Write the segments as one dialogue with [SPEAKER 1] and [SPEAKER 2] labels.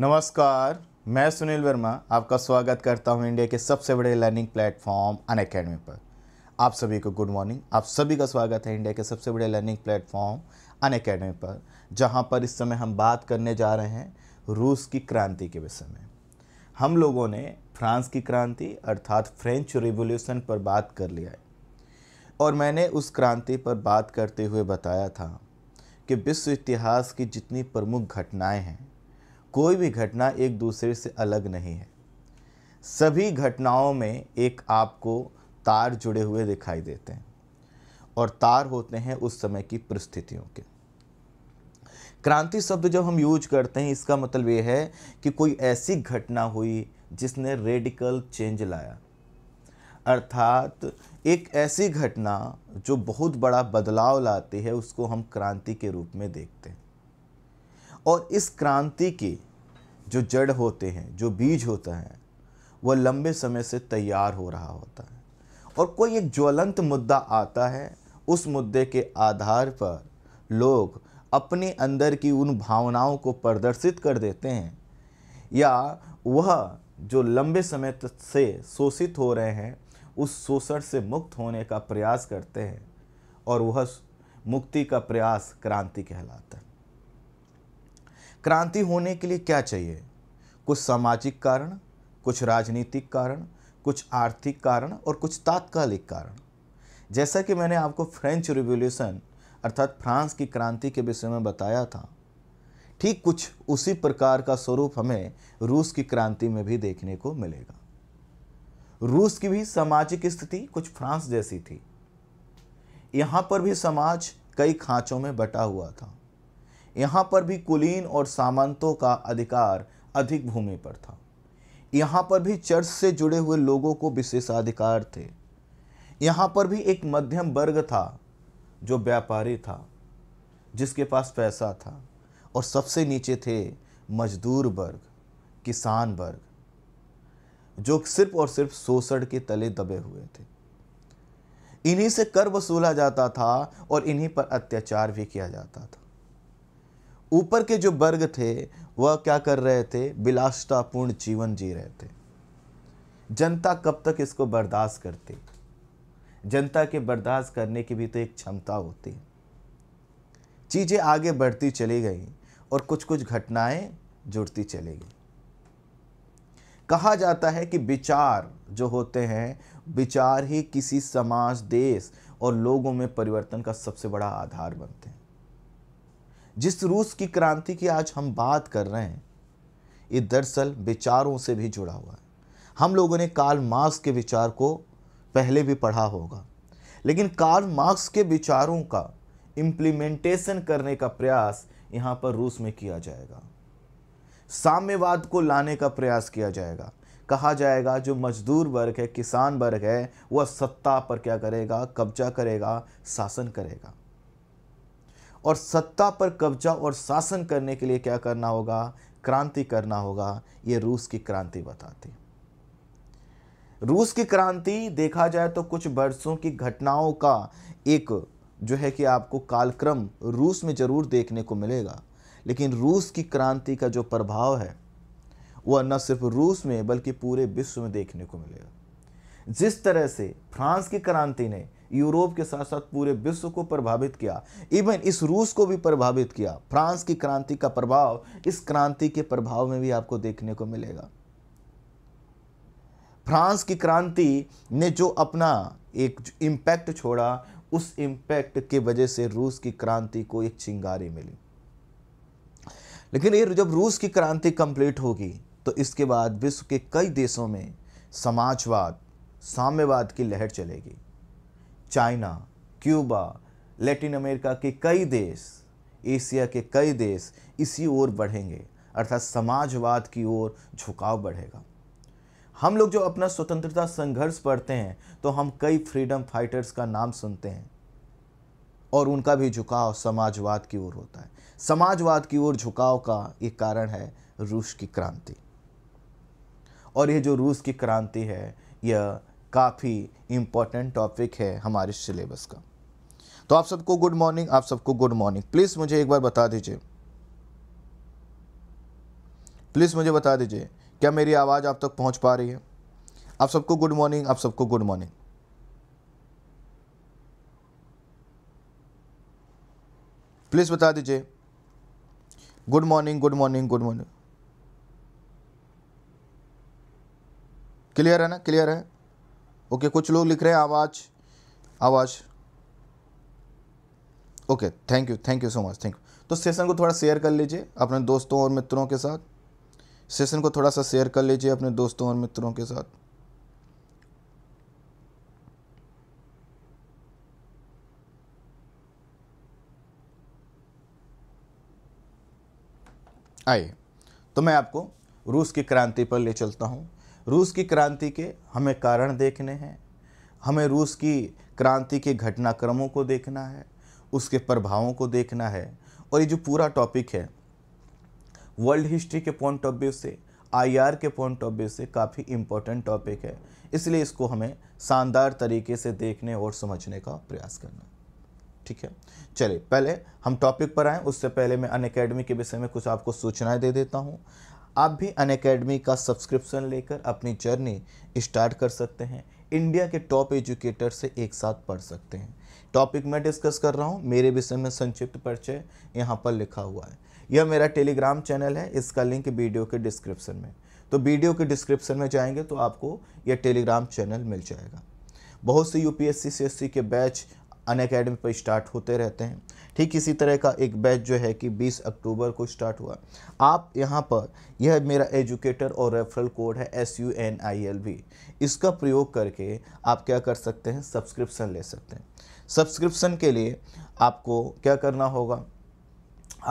[SPEAKER 1] नमस्कार मैं सुनील वर्मा आपका स्वागत करता हूं इंडिया के सबसे बड़े लर्निंग प्लेटफॉर्म अन अकेडमी पर आप सभी को गुड मॉर्निंग आप सभी का स्वागत है इंडिया के सबसे बड़े लर्निंग प्लेटफॉर्म अन अकेडमी पर जहां पर इस समय हम बात करने जा रहे हैं रूस की क्रांति के विषय में हम लोगों ने फ्रांस की क्रांति अर्थात फ्रेंच रिवोल्यूशन पर बात कर लिया है और मैंने उस क्रांति पर बात करते हुए बताया था कि विश्व इतिहास की जितनी प्रमुख घटनाएँ हैं कोई भी घटना एक दूसरे से अलग नहीं है सभी घटनाओं में एक आपको तार जुड़े हुए दिखाई देते हैं और तार होते हैं उस समय की परिस्थितियों के क्रांति शब्द जब हम यूज करते हैं इसका मतलब ये है कि कोई ऐसी घटना हुई जिसने रेडिकल चेंज लाया अर्थात एक ऐसी घटना जो बहुत बड़ा बदलाव लाती है उसको हम क्रांति के रूप में देखते हैं और इस क्रांति के जो जड़ होते हैं जो बीज होता है वह लंबे समय से तैयार हो रहा होता है और कोई एक ज्वलंत मुद्दा आता है उस मुद्दे के आधार पर लोग अपने अंदर की उन भावनाओं को प्रदर्शित कर देते हैं या वह जो लंबे समय से शोषित हो रहे हैं उस शोषण से मुक्त होने का प्रयास करते हैं और वह मुक्ति का प्रयास क्रांति कहलाता है क्रांति होने के लिए क्या चाहिए कुछ सामाजिक कारण कुछ राजनीतिक कारण कुछ आर्थिक कारण और कुछ तात्कालिक कारण जैसा कि मैंने आपको फ्रेंच रिवोल्यूशन अर्थात फ्रांस की क्रांति के विषय में बताया था ठीक कुछ उसी प्रकार का स्वरूप हमें रूस की क्रांति में भी देखने को मिलेगा रूस की भी सामाजिक स्थिति कुछ फ्रांस जैसी थी यहाँ पर भी समाज कई खांचों में बटा हुआ था यहाँ पर भी कुलीन और सामंतों का अधिकार अधिक भूमि पर था यहाँ पर भी चर्च से जुड़े हुए लोगों को विशेषाधिकार थे यहाँ पर भी एक मध्यम वर्ग था जो व्यापारी था जिसके पास पैसा था और सबसे नीचे थे मजदूर वर्ग किसान वर्ग जो सिर्फ और सिर्फ शोषण के तले दबे हुए थे इन्हीं से कर वसूला जाता था और इन्हीं पर अत्याचार भी किया जाता था ऊपर के जो वर्ग थे वह क्या कर रहे थे विलासतापूर्ण जीवन जी रहे थे जनता कब तक इसको बर्दाश्त करती जनता के बर्दाश्त करने की भी तो एक क्षमता होती चीज़ें आगे बढ़ती चली गई और कुछ कुछ घटनाएं जुड़ती चली गई कहा जाता है कि विचार जो होते हैं विचार ही किसी समाज देश और लोगों में परिवर्तन का सबसे बड़ा आधार बनते हैं जिस रूस की क्रांति की आज हम बात कर रहे हैं ये दरअसल विचारों से भी जुड़ा हुआ है हम लोगों ने कार्ल मार्क्स के विचार को पहले भी पढ़ा होगा लेकिन कार्ल मार्क्स के विचारों का इम्प्लीमेंटेशन करने का प्रयास यहाँ पर रूस में किया जाएगा साम्यवाद को लाने का प्रयास किया जाएगा कहा जाएगा जो मजदूर वर्ग है किसान वर्ग है वह सत्ता पर क्या करेगा कब्जा करेगा शासन करेगा और सत्ता पर कब्जा और शासन करने के लिए क्या करना होगा क्रांति करना होगा ये रूस की क्रांति बताती रूस की क्रांति देखा जाए तो कुछ वर्षों की घटनाओं का एक जो है कि आपको कालक्रम रूस में ज़रूर देखने को मिलेगा लेकिन रूस की क्रांति का जो प्रभाव है वह न सिर्फ रूस में बल्कि पूरे विश्व में देखने को मिलेगा जिस तरह से फ्रांस की क्रांति ने यूरोप के साथ साथ पूरे विश्व को प्रभावित किया इवन इस रूस को भी प्रभावित किया फ्रांस की क्रांति का प्रभाव इस क्रांति के प्रभाव में भी आपको देखने को मिलेगा फ्रांस की क्रांति ने जो अपना एक इम्पैक्ट छोड़ा उस इम्पैक्ट के वजह से रूस की क्रांति को एक चिंगारी मिली लेकिन ये जब रूस की क्रांति कंप्लीट होगी तो इसके बाद विश्व के कई देशों में समाजवाद साम्यवाद की लहर चलेगी चाइना क्यूबा लैटिन अमेरिका के कई देश एशिया के कई देश इसी ओर बढ़ेंगे अर्थात समाजवाद की ओर झुकाव बढ़ेगा हम लोग जो अपना स्वतंत्रता संघर्ष पढ़ते हैं तो हम कई फ्रीडम फाइटर्स का नाम सुनते हैं और उनका भी झुकाव समाजवाद की ओर होता है समाजवाद की ओर झुकाव का एक कारण है रूस की क्रांति और ये जो रूस की क्रांति है यह काफ़ी इम्पोर्टेंट टॉपिक है हमारे सिलेबस का तो आप सबको गुड मॉर्निंग आप सबको गुड मॉर्निंग प्लीज़ मुझे एक बार बता दीजिए प्लीज़ मुझे बता दीजिए क्या मेरी आवाज़ आप तक पहुंच पा रही है आप सबको गुड मॉर्निंग आप सबको गुड मॉर्निंग प्लीज़ बता दीजिए good morning good morning good morning clear है ना क्लियर है ओके कुछ लोग लिख रहे हैं आवाज़ आवाज़ okay thank you thank you so much thank you तो सेशन को थोड़ा शेयर कर लीजिए अपने दोस्तों और मित्रों के साथ सेशन को थोड़ा सा शेयर कर लीजिए अपने दोस्तों और मित्रों के साथ आइए तो मैं आपको रूस की क्रांति पर ले चलता हूँ रूस की क्रांति के हमें कारण देखने हैं हमें रूस की क्रांति के घटनाक्रमों को देखना है उसके प्रभावों को देखना है और ये जो पूरा टॉपिक है वर्ल्ड हिस्ट्री के पॉइंट ऑफ व्यू से आईआर के पॉइंट ऑफ व्यू से काफ़ी इम्पोर्टेंट टॉपिक है इसलिए इसको हमें शानदार तरीके से देखने और समझने का प्रयास करना ठीक है चलिए पहले हम टॉपिक पर आएँ उससे पहले मैं अन के विषय में कुछ आपको सूचनाएँ दे देता हूँ आप भी अन का सब्सक्रिप्शन लेकर अपनी जर्नी स्टार्ट कर सकते हैं इंडिया के टॉप एजुकेटर से एक साथ पढ़ सकते हैं टॉपिक मैं डिस्कस कर रहा हूँ मेरे विषय में संक्षिप्त परिचय यहाँ पर लिखा हुआ है यह मेरा टेलीग्राम चैनल है इसका लिंक वीडियो के डिस्क्रिप्शन में तो वीडियो के डिस्क्रिप्शन में जाएंगे तो आपको यह टेलीग्राम चैनल मिल जाएगा बहुत से यूपीएससी सीएससी के बैच अन अकेडमी पर स्टार्ट होते रहते हैं ठीक इसी तरह का एक बैच जो है कि 20 अक्टूबर को स्टार्ट हुआ आप यहाँ पर यह मेरा एजुकेटर और रेफरल कोड है S U N I L V इसका प्रयोग करके आप क्या कर सकते हैं सब्सक्रिप्शन ले सकते हैं सब्सक्रिप्शन के लिए आपको क्या करना होगा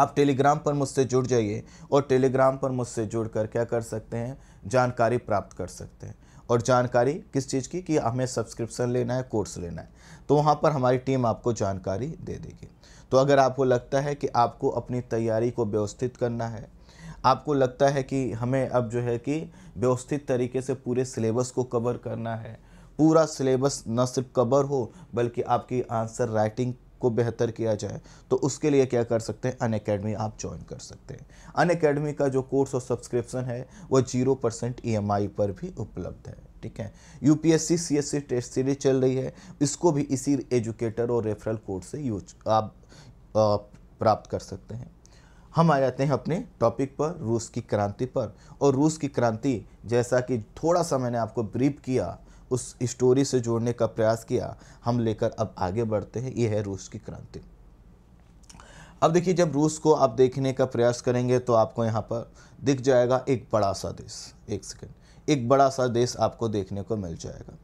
[SPEAKER 1] आप टेलीग्राम पर मुझसे जुड़ जाइए और टेलीग्राम पर मुझसे जुड़कर क्या कर सकते हैं जानकारी प्राप्त कर सकते हैं और जानकारी किस चीज़ की कि हमें सब्सक्रिप्शन लेना है कोर्स लेना है तो वहाँ पर हमारी टीम आपको जानकारी दे देगी तो अगर आपको लगता है कि आपको अपनी तैयारी को व्यवस्थित करना है आपको लगता है कि हमें अब जो है कि व्यवस्थित तरीके से पूरे सिलेबस को कवर करना है पूरा सिलेबस न सिर्फ कवर हो बल्कि आपकी आंसर राइटिंग को बेहतर किया जाए तो उसके लिए क्या कर सकते हैं अन अकेडमी आप ज्वाइन कर सकते हैं अन अकेडमी का जो कोर्स और सब्सक्रिप्शन है वो जीरो परसेंट ई पर भी उपलब्ध है ठीक है यूपीएससी सीएससी टेस्ट सीरीज चल रही है इसको भी इसी एजुकेटर और रेफरल कोड से यूज आप प्राप्त कर सकते हैं हम आ जाते हैं अपने टॉपिक पर रूस की क्रांति पर और रूस की क्रांति जैसा कि थोड़ा सा मैंने आपको ब्रीफ किया उस स्टोरी से जोड़ने का प्रयास किया हम लेकर अब आगे बढ़ते हैं यह है रूस की क्रांति अब देखिए जब रूस को आप देखने का प्रयास करेंगे तो आपको यहाँ पर दिख जाएगा एक बड़ा सा देश एक सेकेंड एक बड़ा सा देश आपको देखने को मिल जाएगा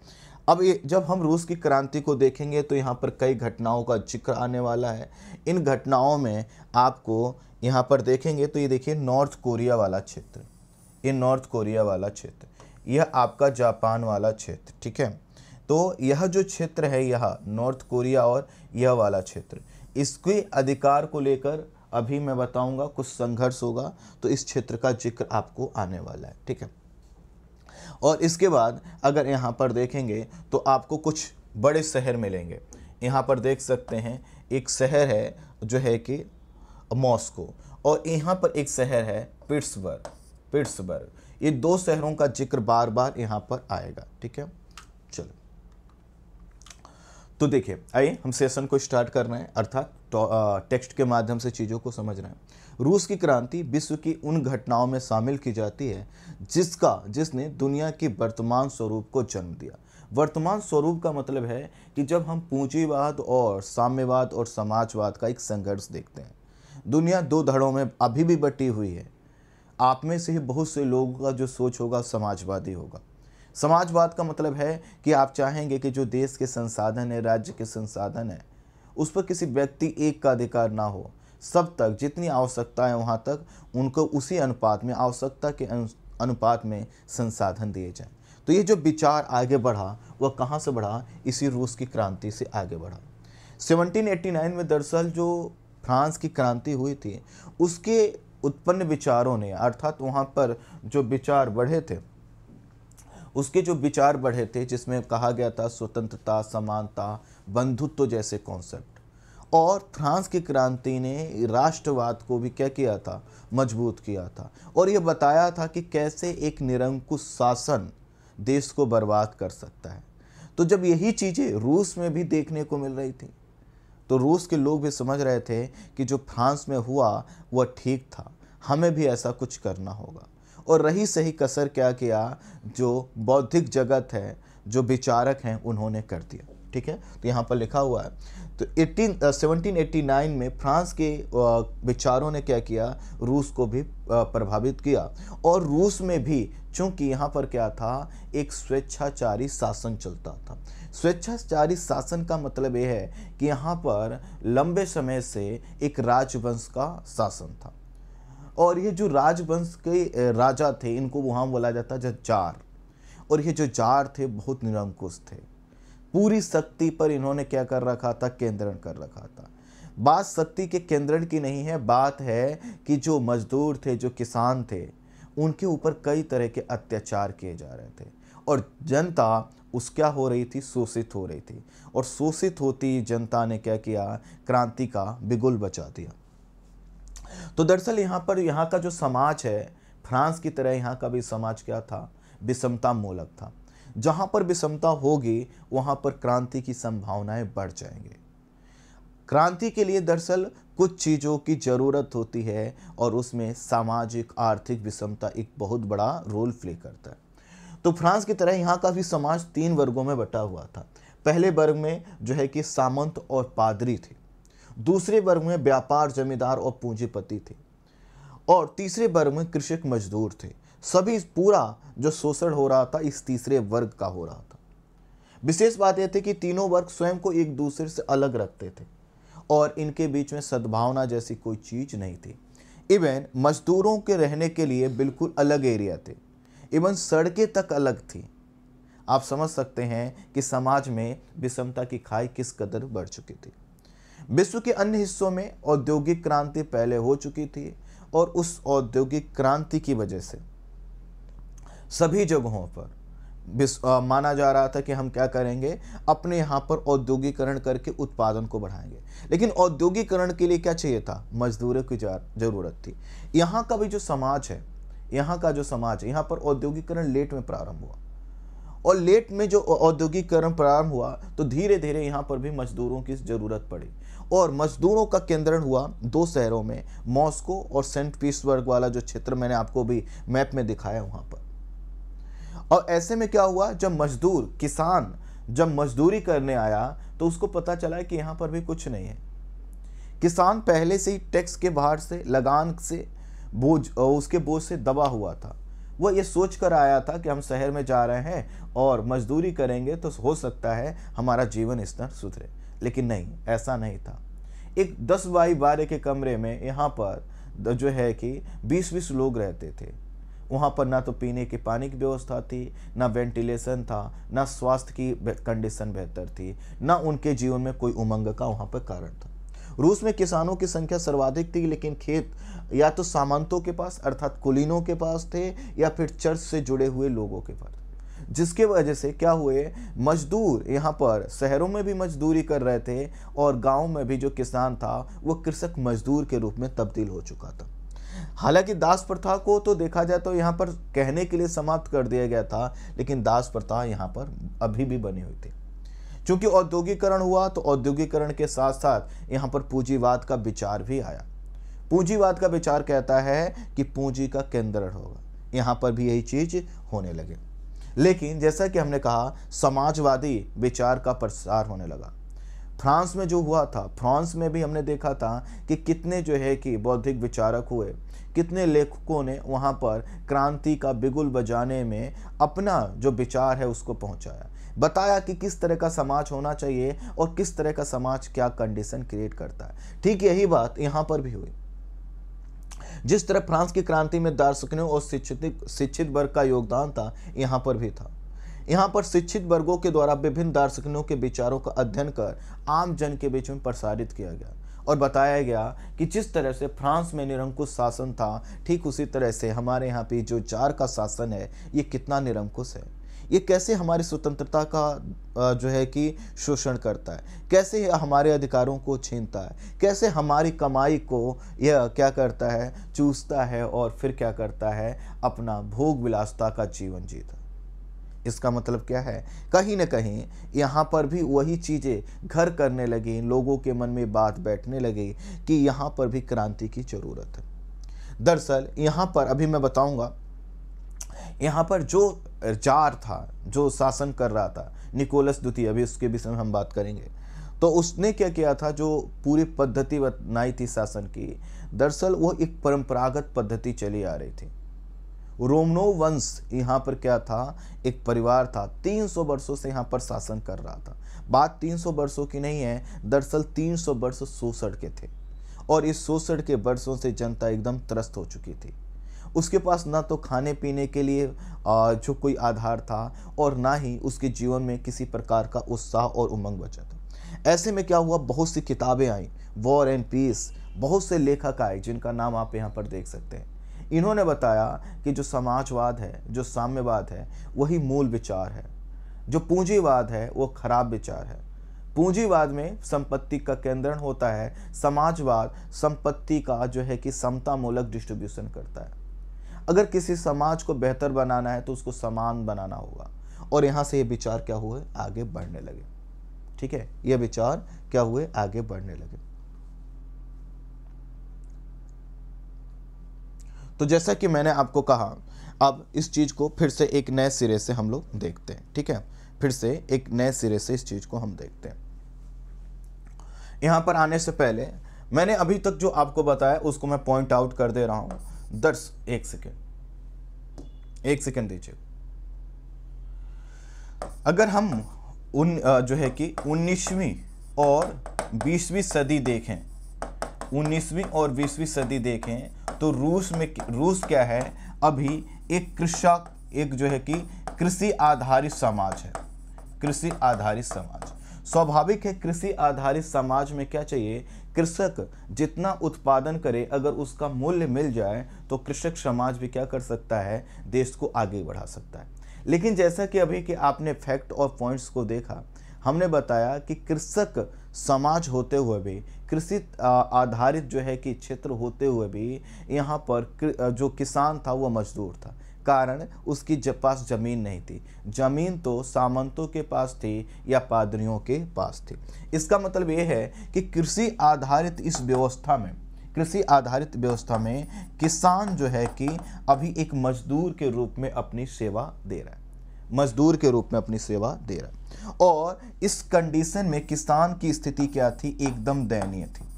[SPEAKER 1] अब ये जब हम रूस की क्रांति को देखेंगे तो यहाँ पर कई घटनाओं का जिक्र आने वाला है इन घटनाओं में आपको यहाँ पर देखेंगे तो ये देखिए नॉर्थ कोरिया वाला क्षेत्र ये नॉर्थ कोरिया वाला क्षेत्र यह आपका जापान वाला क्षेत्र ठीक है तो यह जो क्षेत्र है यह नॉर्थ कोरिया और यह वाला क्षेत्र इसके अधिकार को लेकर अभी मैं बताऊंगा कुछ संघर्ष होगा तो इस क्षेत्र का जिक्र आपको आने वाला है ठीक है और इसके बाद अगर यहाँ पर देखेंगे तो आपको कुछ बड़े शहर मिलेंगे यहाँ पर देख सकते हैं एक शहर है जो है कि मॉस्को और यहाँ पर एक शहर है पिट्सबर्ग पिट्सबर्ग ये दो शहरों का जिक्र बार बार यहाँ पर आएगा ठीक है चलो तो देखिए आइए हम सेशन को स्टार्ट कर रहे हैं अर्थात तो, टेक्स्ट के माध्यम से चीज़ों को समझ रहे हैं रूस की क्रांति विश्व की उन घटनाओं में शामिल की जाती है जिसका जिसने दुनिया की वर्तमान स्वरूप को जन्म दिया वर्तमान स्वरूप का मतलब है कि जब हम पूंजीवाद और साम्यवाद और समाजवाद का एक संघर्ष देखते हैं दुनिया दो धड़ों में अभी भी बटी हुई है आप में से ही बहुत से लोगों का जो सोच होगा समाजवादी होगा समाजवाद का मतलब है कि आप चाहेंगे कि जो देश के संसाधन है राज्य के संसाधन है उस पर किसी व्यक्ति एक का अधिकार ना हो सब तक जितनी आवश्यकता है वहाँ तक उनको उसी अनुपात में आवश्यकता के अनुपात में संसाधन दिए जाएं तो ये जो विचार आगे बढ़ा वह कहाँ से बढ़ा इसी रूस की क्रांति से आगे बढ़ा 1789 में दरअसल जो फ्रांस की क्रांति हुई थी उसके उत्पन्न विचारों ने अर्थात वहाँ पर जो विचार बढ़े थे उसके जो विचार बढ़े थे जिसमें कहा गया था स्वतंत्रता समानता बंधुत्व जैसे कॉन्सेप्ट और फ्रांस की क्रांति ने राष्ट्रवाद को भी क्या किया था मजबूत किया था और ये बताया था कि कैसे एक निरंकुश शासन देश को बर्बाद कर सकता है तो जब यही चीज़ें रूस में भी देखने को मिल रही थी तो रूस के लोग भी समझ रहे थे कि जो फ्रांस में हुआ वह ठीक था हमें भी ऐसा कुछ करना होगा और रही सही कसर क्या किया जो बौद्धिक जगत है जो विचारक हैं उन्होंने कर दिया ठीक है तो यहाँ पर लिखा हुआ है तो 18 1789 में फ्रांस के विचारों ने क्या किया रूस को भी प्रभावित किया और रूस में भी चूंकि यहाँ पर क्या था एक स्वेच्छाचारी शासन चलता था स्वेच्छाचारी शासन का मतलब यह है कि यहाँ पर लंबे समय से एक राजवंश का शासन था और ये जो राजवंश के राजा थे इनको वहाँ बोला जाता जार और ये जो जार थे बहुत निरंकुश थे पूरी शक्ति पर इन्होंने क्या कर रखा था केंद्रण कर रखा था बात शक्ति के केंद्रण की नहीं है बात है कि जो मजदूर थे जो किसान थे उनके ऊपर कई तरह के अत्याचार किए जा रहे थे और जनता उस क्या हो रही थी शोषित हो रही थी और शोषित होती जनता ने क्या किया क्रांति का बिगुल बचा दिया तो दरअसल यहाँ पर यहाँ का जो समाज है फ्रांस की तरह यहाँ का भी समाज क्या था विषमता मूलक था जहाँ पर विषमता होगी वहाँ पर क्रांति की संभावनाएं बढ़ जाएंगे क्रांति के लिए दरअसल कुछ चीज़ों की ज़रूरत होती है और उसमें सामाजिक आर्थिक विषमता एक बहुत बड़ा रोल प्ले करता है तो फ्रांस की तरह यहाँ का भी समाज तीन वर्गों में बटा हुआ था पहले वर्ग में जो है कि सामंत और पादरी थे दूसरे वर्ग में व्यापार जमींदार और पूंजीपति थे और तीसरे वर्ग में कृषक मजदूर थे सभी पूरा जो शोषण हो रहा था इस तीसरे वर्ग का हो रहा था विशेष बात यह थी कि तीनों वर्ग स्वयं को एक दूसरे से अलग रखते थे और इनके बीच में सद्भावना जैसी कोई चीज़ नहीं थी इवन मजदूरों के रहने के लिए बिल्कुल अलग एरिया थे इवन सड़कें तक अलग थी आप समझ सकते हैं कि समाज में विषमता की खाई किस कदर बढ़ चुकी थी विश्व के अन्य हिस्सों में औद्योगिक क्रांति पहले हो चुकी थी और उस औद्योगिक क्रांति की वजह से सभी जगहों पर आ, माना जा रहा था कि हम क्या करेंगे अपने यहाँ पर औद्योगिकरण करके उत्पादन को बढ़ाएंगे लेकिन औद्योगिकरण के लिए क्या चाहिए था मजदूरों की ज़रूरत थी यहाँ का भी जो समाज है यहाँ का जो समाज है यहाँ पर औद्योगिकरण लेट में प्रारंभ हुआ और लेट में जो औद्योगिकरण प्रारंभ हुआ तो धीरे धीरे यहाँ पर भी मजदूरों की ज़रूरत पड़ी और मजदूरों का केंद्रण हुआ दो शहरों में मॉस्को और सेंट पीटर्सबर्ग वाला जो क्षेत्र मैंने आपको भी मैप में दिखाया वहाँ पर और ऐसे में क्या हुआ जब मजदूर किसान जब मजदूरी करने आया तो उसको पता चला कि यहाँ पर भी कुछ नहीं है किसान पहले से ही टैक्स के बाहर से लगान से बोझ उसके बोझ से दबा हुआ था वह ये सोच कर आया था कि हम शहर में जा रहे हैं और मजदूरी करेंगे तो हो सकता है हमारा जीवन स्तर सुधरे लेकिन नहीं ऐसा नहीं था एक दस बाई बारह के कमरे में यहाँ पर जो है कि बीस बीस लोग रहते थे वहाँ पर ना तो पीने के पानी की व्यवस्था थी ना वेंटिलेशन था ना स्वास्थ्य की कंडीशन बेहतर थी ना उनके जीवन में कोई उमंग का वहाँ पर कारण था रूस में किसानों की संख्या सर्वाधिक थी लेकिन खेत या तो सामंतों के पास अर्थात कुलीनों के पास थे या फिर चर्च से जुड़े हुए लोगों के पास जिसके वजह से क्या हुए मजदूर यहाँ पर शहरों में भी मजदूरी कर रहे थे और गाँव में भी जो किसान था वो कृषक मजदूर के रूप में तब्दील हो चुका था हालांकि दास प्रथा को तो देखा जाए तो यहाँ पर कहने के लिए समाप्त कर दिया गया था लेकिन दास प्रथा यहाँ पर अभी भी बनी हुई थी चूंकि औद्योगिकरण हुआ तो औद्योगिकरण के साथ साथ यहाँ पर पूंजीवाद का विचार भी आया पूंजीवाद का विचार कहता है कि पूंजी का केंद्र होगा यहाँ पर भी यही चीज़ होने लगे लेकिन जैसा कि हमने कहा समाजवादी विचार का प्रसार होने लगा फ्रांस में जो हुआ था फ्रांस में भी हमने देखा था कि कितने जो है कि बौद्धिक विचारक हुए कितने लेखकों ने वहाँ पर क्रांति का बिगुल बजाने में अपना जो विचार है उसको पहुँचाया बताया कि किस तरह का समाज होना चाहिए और किस तरह का समाज क्या कंडीशन क्रिएट करता है ठीक यही बात यहाँ पर भी हुई जिस तरह फ्रांस की क्रांति में दार्शनिकों और शिक्षित शिक्षित वर्ग का योगदान था यहाँ पर भी था यहाँ पर शिक्षित वर्गों के द्वारा विभिन्न दार्शनिकों के विचारों का अध्ययन कर आम जन के बीच में प्रसारित किया गया और बताया गया कि जिस तरह से फ्रांस में निरंकुश शासन था ठीक उसी तरह से हमारे यहाँ पे जो चार का शासन है ये कितना निरंकुश है ये कैसे हमारी स्वतंत्रता का जो है कि शोषण करता है कैसे हमारे अधिकारों को छीनता है कैसे हमारी कमाई को यह क्या करता है चूसता है और फिर क्या करता है अपना भोग विलासता का जीवन जीता इसका मतलब क्या है कहीं ना कहीं यहाँ पर भी वही चीज़ें घर करने लगी लोगों के मन में बात बैठने लगी कि यहाँ पर भी क्रांति की ज़रूरत है दरअसल यहाँ पर अभी मैं बताऊँगा यहाँ पर जो जार था जो शासन कर रहा था निकोलस द्वितीय अभी उसके विषय में हम बात करेंगे तो उसने क्या किया था जो पूरी पद्धति बनाई थी शासन की दरअसल वो एक परंपरागत पद्धति चली आ रही थी रोमनो वंश यहाँ पर क्या था एक परिवार था 300 वर्षों से यहाँ पर शासन कर रहा था बात 300 वर्षों की नहीं है दरअसल 300 वर्ष शोषण के थे और इस शोषण के वर्षों से जनता एकदम त्रस्त हो चुकी थी उसके पास ना तो खाने पीने के लिए जो कोई आधार था और ना ही उसके जीवन में किसी प्रकार का उत्साह और उमंग बचा था ऐसे में क्या हुआ बहुत सी किताबें आई वॉर एंड पीस बहुत से लेखक आए जिनका नाम आप यहाँ पर देख सकते हैं इन्होंने बताया कि जो समाजवाद है जो साम्यवाद है वही मूल विचार है जो पूंजीवाद है वो खराब विचार है पूंजीवाद में संपत्ति का केंद्रण होता है समाजवाद संपत्ति का जो है कि समतामूलक डिस्ट्रीब्यूशन करता है अगर किसी समाज को बेहतर बनाना है तो उसको समान बनाना होगा और यहाँ से ये विचार क्या हुए आगे बढ़ने लगे ठीक है ये विचार क्या हुए आगे बढ़ने लगे तो जैसा कि मैंने आपको कहा अब इस चीज़ को फिर से एक नए सिरे से हम लोग देखते हैं ठीक है फिर से एक नए सिरे से इस चीज़ को हम देखते हैं यहां पर आने से पहले मैंने अभी तक जो आपको बताया उसको मैं पॉइंट आउट कर दे रहा हूं दस एक सेकेंड एक सेकेंड दीजिए अगर हम उन जो है कि उन्नीसवीं और बीसवीं सदी देखें उन्नीसवीं और बीसवीं सदी देखें तो रूस में रूस क्या है अभी एक कृषक एक जो है कि कृषि आधारित समाज है कृषि आधारित समाज स्वाभाविक है कृषि आधारित समाज में क्या चाहिए कृषक जितना उत्पादन करे अगर उसका मूल्य मिल जाए तो कृषक समाज भी क्या कर सकता है देश को आगे बढ़ा सकता है लेकिन जैसा कि अभी कि आपने फैक्ट और पॉइंट्स को देखा हमने बताया कि कृषक समाज होते हुए भी कृषि आधारित जो है कि क्षेत्र होते हुए भी यहाँ पर जो किसान था वह मजदूर था कारण उसकी जब पास ज़मीन नहीं थी ज़मीन तो सामंतों के पास थी या पादरियों के पास थी इसका मतलब ये है कि कृषि आधारित इस व्यवस्था में कृषि आधारित व्यवस्था में किसान जो है कि अभी एक मजदूर के रूप में अपनी सेवा दे रहा है मजदूर के रूप में अपनी सेवा दे रहा है और इस कंडीशन में किसान की स्थिति क्या थी एकदम दयनीय थी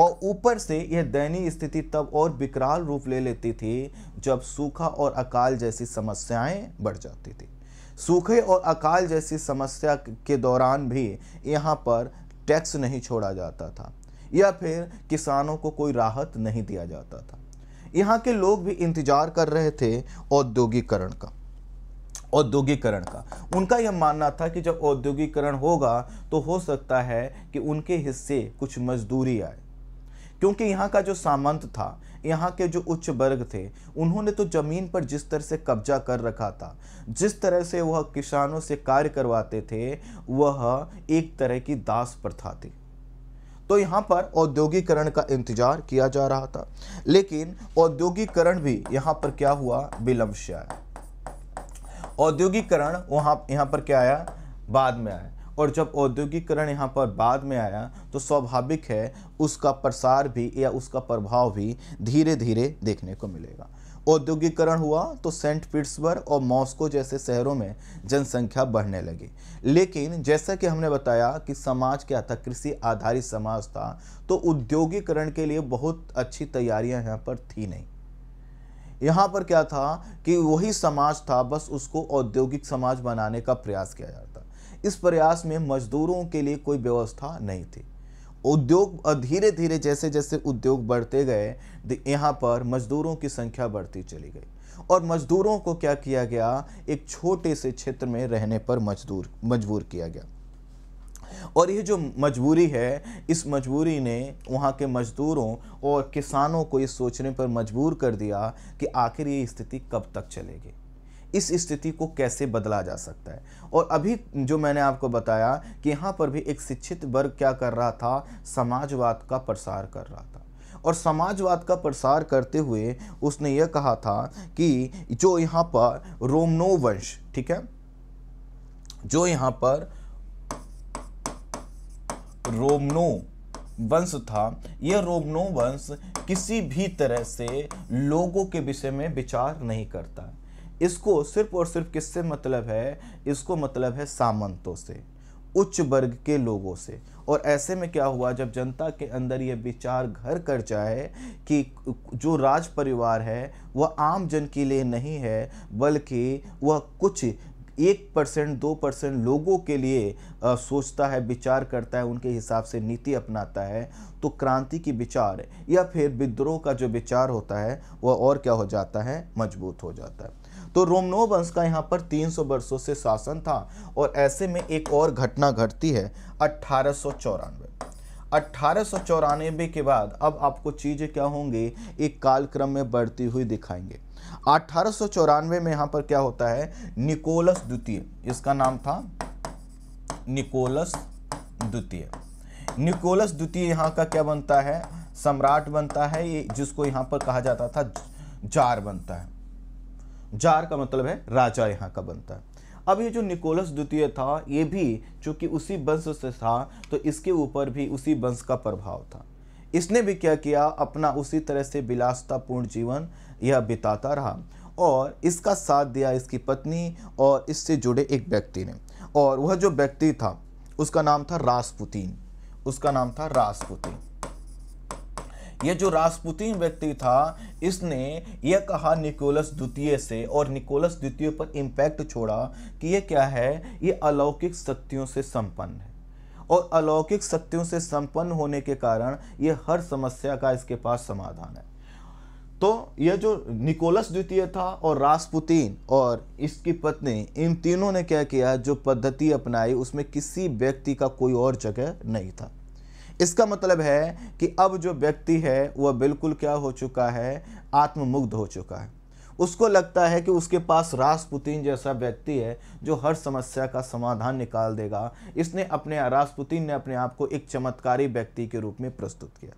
[SPEAKER 1] और ऊपर से यह दयनीय स्थिति तब और विकराल रूप ले लेती थी जब सूखा और अकाल जैसी समस्याएं बढ़ जाती थी सूखे और अकाल जैसी समस्या के दौरान भी यहाँ पर टैक्स नहीं छोड़ा जाता था या फिर किसानों को कोई राहत नहीं दिया जाता था यहाँ के लोग भी इंतजार कर रहे थे औद्योगिकरण का औद्योगिकरण का उनका यह मानना था कि जब औद्योगिकरण होगा तो हो सकता है कि उनके हिस्से कुछ मजदूरी आए क्योंकि यहाँ का जो सामंत था यहाँ के जो उच्च वर्ग थे उन्होंने तो ज़मीन पर जिस तरह से कब्जा कर रखा था जिस तरह से वह किसानों से कार्य करवाते थे वह एक तरह की दास प्रथा थी तो यहाँ पर औद्योगिकरण का इंतजार किया जा रहा था लेकिन औद्योगिकरण भी यहाँ पर क्या हुआ विलंब से आया औद्योगिकरण वहाँ यहाँ पर क्या आया बाद में आया और जब औद्योगिकरण यहाँ पर बाद में आया तो स्वाभाविक है उसका प्रसार भी या उसका प्रभाव भी धीरे धीरे देखने को मिलेगा औद्योगिकरण हुआ तो सेंट पीट्सबर्ग और मॉस्को जैसे शहरों में जनसंख्या बढ़ने लगी लेकिन जैसा कि हमने बताया कि समाज क्या था कृषि आधारित समाज था तो उद्योगीकरण के लिए बहुत अच्छी तैयारियां यहाँ पर थी नहीं यहाँ पर क्या था कि वही समाज था बस उसको औद्योगिक समाज बनाने का प्रयास किया जा इस प्रयास में मजदूरों के लिए कोई व्यवस्था नहीं थी उद्योग धीरे धीरे जैसे जैसे उद्योग बढ़ते गए यहाँ पर मजदूरों की संख्या बढ़ती चली गई और मजदूरों को क्या किया गया एक छोटे से क्षेत्र में रहने पर मजदूर मजबूर किया गया और ये जो मजबूरी है इस मजबूरी ने वहाँ के मजदूरों और किसानों को ये सोचने पर मजबूर कर दिया कि आखिर ये स्थिति कब तक चलेगी इस स्थिति को कैसे बदला जा सकता है और अभी जो मैंने आपको बताया कि यहाँ पर भी एक शिक्षित वर्ग क्या कर रहा था समाजवाद का प्रसार कर रहा था और समाजवाद का प्रसार करते हुए उसने यह कहा था कि जो यहाँ पर रोमनो वंश ठीक है जो यहाँ पर रोमनो वंश था यह रोमनो वंश किसी भी तरह से लोगों के विषय में विचार नहीं करता इसको सिर्फ और सिर्फ किससे मतलब है इसको मतलब है सामंतों से उच्च वर्ग के लोगों से और ऐसे में क्या हुआ जब जनता के अंदर यह विचार घर कर जाए कि जो राज परिवार है वह आम जन के लिए नहीं है बल्कि वह कुछ एक परसेंट दो परसेंट लोगों के लिए आ, सोचता है विचार करता है उनके हिसाब से नीति अपनाता है तो क्रांति की विचार या फिर विद्रोह का जो विचार होता है वह और क्या हो जाता है मजबूत हो जाता है तो रोमनो वंश का यहाँ पर 300 वर्षों से शासन था और ऐसे में एक और घटना घटती है अट्ठारह अट्ठारह के बाद अब आपको चीज़ें क्या होंगी एक कालक्रम में बढ़ती हुई दिखाएंगे अठारह में यहां पर क्या होता है निकोलस द्वितीय इसका नाम था निकोलस द्वितीय निकोलस द्वितीय यहाँ का क्या बनता है सम्राट बनता है ये जिसको यहां पर कहा जाता था जार बनता है जार का मतलब है राजा यहाँ का बनता है अब ये जो निकोलस द्वितीय था ये भी चूँकि उसी वंश से था तो इसके ऊपर भी उसी वंश का प्रभाव था इसने भी क्या किया अपना उसी तरह से विलासतापूर्ण जीवन यह बिताता रहा और इसका साथ दिया इसकी पत्नी और इससे जुड़े एक व्यक्ति ने और वह जो व्यक्ति था उसका नाम था रासपुतीन उसका नाम था रासपुतीन ये जो रासपुतिन व्यक्ति था इसने यह कहा निकोलस द्वितीय से और निकोलस द्वितीय पर इम्पैक्ट छोड़ा कि यह क्या है ये अलौकिक शक्तियों से संपन्न है और अलौकिक शक्तियों से संपन्न होने के कारण ये हर समस्या का इसके पास समाधान है तो यह जो निकोलस द्वितीय था और रासपुतीन और इसकी पत्नी इन तीनों ने क्या किया जो पद्धति अपनाई उसमें किसी व्यक्ति का कोई और जगह नहीं था इसका मतलब है कि अब जो व्यक्ति है वह बिल्कुल क्या हो चुका है आत्ममुग्ध हो चुका है उसको लगता है कि उसके पास रासपुतिन जैसा व्यक्ति है जो हर समस्या का समाधान निकाल देगा इसने अपने रासपुतिन ने अपने आप को एक चमत्कारी व्यक्ति के रूप में प्रस्तुत किया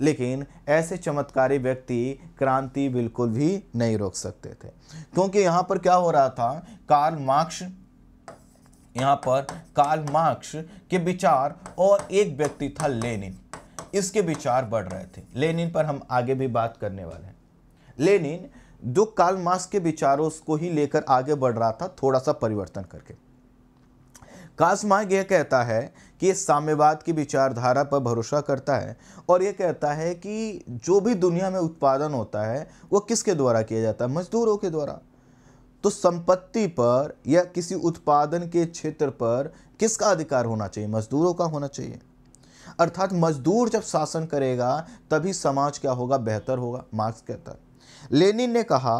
[SPEAKER 1] लेकिन ऐसे चमत्कारी व्यक्ति क्रांति बिल्कुल भी नहीं रोक सकते थे क्योंकि यहाँ पर क्या हो रहा था कार्ल मार्क्स यहाँ पर काल मार्क्स के विचार और एक व्यक्ति था लेनिन इसके विचार बढ़ रहे थे लेनिन पर हम आगे भी बात करने वाले हैं लेनिन जो काल मार्क्स के विचारों को ही लेकर आगे बढ़ रहा था थोड़ा सा परिवर्तन करके कार्ल मार्क यह कहता है कि साम्यवाद की विचारधारा पर भरोसा करता है और यह कहता है कि जो भी दुनिया में उत्पादन होता है वो किसके द्वारा किया जाता है मजदूरों के द्वारा तो संपत्ति पर या किसी उत्पादन के क्षेत्र पर किसका अधिकार होना चाहिए मजदूरों का होना चाहिए अर्थात मजदूर जब शासन करेगा तभी समाज क्या होगा बेहतर होगा मार्क्स कहता है लेनिन ने कहा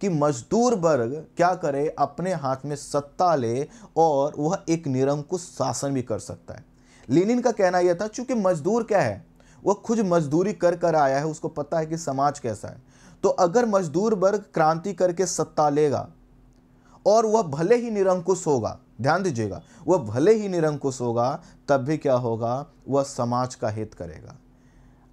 [SPEAKER 1] कि मजदूर वर्ग क्या करे अपने हाथ में सत्ता ले और वह एक निरंकुश शासन भी कर सकता है लेनिन का कहना यह था चूंकि मजदूर क्या है वह खुद मजदूरी कर कर आया है उसको पता है कि समाज कैसा है तो अगर मजदूर वर्ग क्रांति करके सत्ता लेगा और वह भले ही निरंकुश होगा ध्यान दीजिएगा वह भले ही निरंकुश होगा तब भी क्या होगा वह समाज का हित करेगा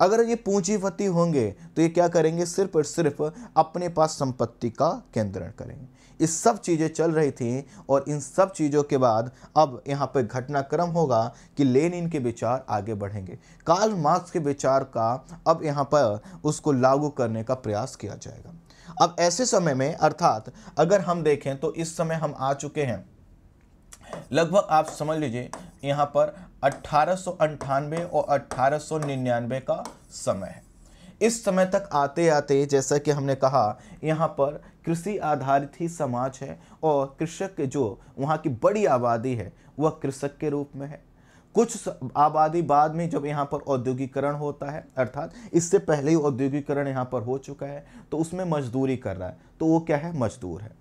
[SPEAKER 1] अगर ये पूंजीपति होंगे तो ये क्या करेंगे सिर्फ और सिर्फ अपने पास संपत्ति का केंद्रण करेंगे इस सब चीज़ें चल रही थी और इन सब चीज़ों के बाद अब यहाँ पर घटनाक्रम होगा कि लेन के विचार आगे बढ़ेंगे काल मार्क्स के विचार का अब यहाँ पर उसको लागू करने का प्रयास किया जाएगा अब ऐसे समय में अर्थात अगर हम देखें तो इस समय हम आ चुके हैं लगभग आप समझ लीजिए यहाँ पर अट्ठारह और अट्ठारह का समय है इस समय तक आते आते जैसा कि हमने कहा यहाँ पर कृषि आधारित ही समाज है और कृषक के जो वहाँ की बड़ी आबादी है वह कृषक के रूप में है कुछ आबादी बाद में जब यहाँ पर औद्योगिकरण होता है अर्थात इससे पहले ही औद्योगिकरण यहाँ पर हो चुका है तो उसमें मजदूरी कर रहा है तो वो क्या है मजदूर है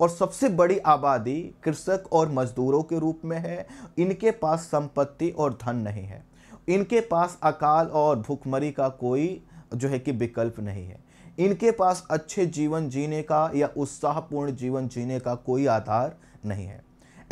[SPEAKER 1] और सबसे बड़ी आबादी कृषक और मजदूरों के रूप में है इनके पास संपत्ति और धन नहीं है इनके पास अकाल और भूखमरी का कोई जो है कि विकल्प नहीं है इनके पास अच्छे जीवन जीने का या उत्साहपूर्ण जीवन जीने का कोई आधार नहीं है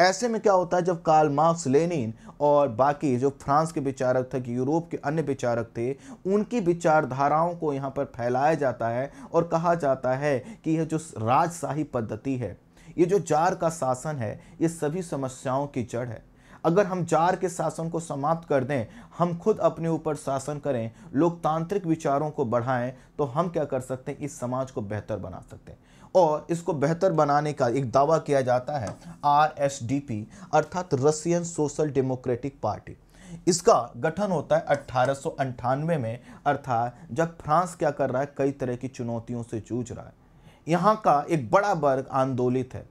[SPEAKER 1] ऐसे में क्या होता है जब कार्ल मार्क्स लेनिन और बाकी जो फ्रांस के विचारक थे कि यूरोप के अन्य विचारक थे उनकी विचारधाराओं को यहाँ पर फैलाया जाता है और कहा जाता है कि यह जो राजशाही पद्धति है ये जो जार का शासन है ये सभी समस्याओं की जड़ है अगर हम जार के शासन को समाप्त कर दें हम खुद अपने ऊपर शासन करें लोकतांत्रिक विचारों को बढ़ाएं तो हम क्या कर सकते हैं इस समाज को बेहतर बना सकते हैं और इसको बेहतर बनाने का एक दावा किया जाता है आर अर्थात रसियन सोशल डेमोक्रेटिक पार्टी इसका गठन होता है अट्ठारह में अर्थात जब फ्रांस क्या कर रहा है कई तरह की चुनौतियों से जूझ रहा है यहाँ का एक बड़ा वर्ग आंदोलित है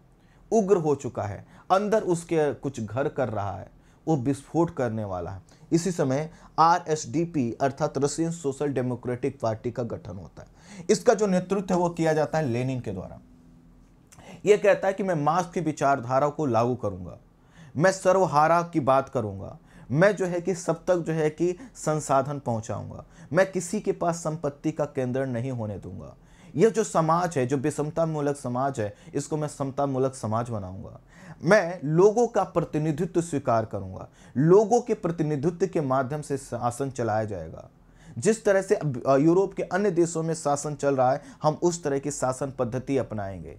[SPEAKER 1] उग्र हो चुका है अंदर उसके कुछ घर कर रहा है वो विस्फोट करने वाला है इसी समय आर एस डी पी अर्थात रशियन सोशल डेमोक्रेटिक पार्टी का गठन होता है इसका जो नेतृत्व है वो किया जाता है लेनिन के द्वारा ये कहता है कि मैं मार्क्स की विचारधारा को लागू करूंगा मैं सर्वहारा की बात करूंगा मैं जो है कि सब तक जो है कि संसाधन पहुंचाऊंगा मैं किसी के पास संपत्ति का केंद्र नहीं होने दूंगा यह जो समाज है जो विषमतामूलक समाज है इसको मैं समतामूलक समाज बनाऊंगा मैं लोगों का प्रतिनिधित्व स्वीकार करूंगा लोगों के प्रतिनिधित्व के माध्यम से शासन चलाया जाएगा जिस तरह से यूरोप के अन्य देशों में शासन चल रहा है हम उस तरह की शासन पद्धति अपनाएंगे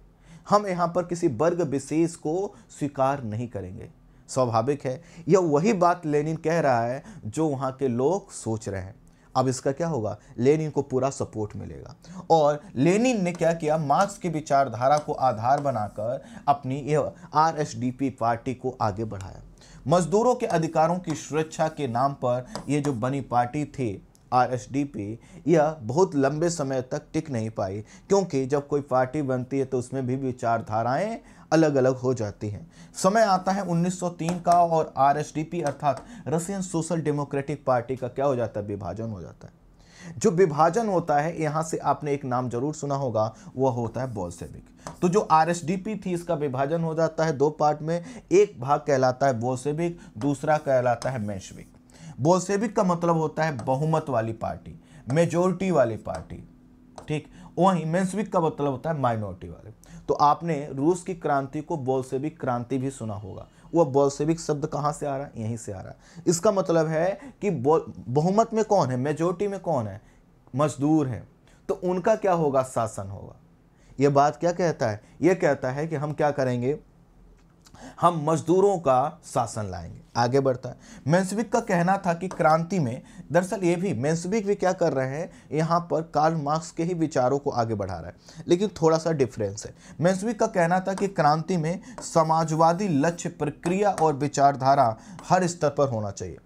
[SPEAKER 1] हम यहाँ पर किसी वर्ग विशेष को स्वीकार नहीं करेंगे स्वाभाविक है यह वही बात लेनिन कह रहा है जो वहाँ के लोग सोच रहे हैं अब इसका क्या होगा लेनिन को पूरा सपोर्ट मिलेगा और लेनिन ने क्या किया मार्क्स की विचारधारा को आधार बनाकर अपनी यह आरएसडीपी पार्टी को आगे बढ़ाया मजदूरों के अधिकारों की सुरक्षा के नाम पर यह जो बनी पार्टी थी आरएसडीपी यह बहुत लंबे समय तक टिक नहीं पाई क्योंकि जब कोई पार्टी बनती है तो उसमें भी विचारधाराएं अलग अलग हो जाती हैं समय आता है 1903 का और आरएसडीपी अर्थात रशियन सोशल डेमोक्रेटिक पार्टी का क्या हो जाता है विभाजन हो जाता है जो विभाजन होता है यहां से आपने एक नाम जरूर सुना होगा वह होता है बोल्सेविक तो जो आरएसडीपी थी इसका विभाजन हो जाता है दो पार्ट में एक भाग कहलाता है बोल्सेविक दूसरा कहलाता है मैशविक बोल्सेविक का मतलब होता है बहुमत वाली पार्टी मेजोरिटी वाली पार्टी ठीक वहीं मेन्सविक का मतलब होता है माइनॉरिटी वाले तो आपने रूस की क्रांति को बोल्सेविक क्रांति भी सुना होगा वह बोल्सेविक शब्द कहाँ से आ रहा है यहीं से आ रहा है इसका मतलब है कि बहुमत में कौन है मेजोरिटी में कौन है मजदूर है तो उनका क्या होगा शासन होगा ये बात क्या कहता है ये कहता है कि हम क्या करेंगे हम मजदूरों का शासन लाएंगे आगे बढ़ता है मेंसविक का कहना था कि क्रांति में दरअसल ये भी मेंसविक भी क्या कर रहे हैं यहाँ पर कार्ल मार्क्स के ही विचारों को आगे बढ़ा रहा है लेकिन थोड़ा सा डिफरेंस है मेंसविक का कहना था कि क्रांति में समाजवादी लक्ष्य प्रक्रिया और विचारधारा हर स्तर पर होना चाहिए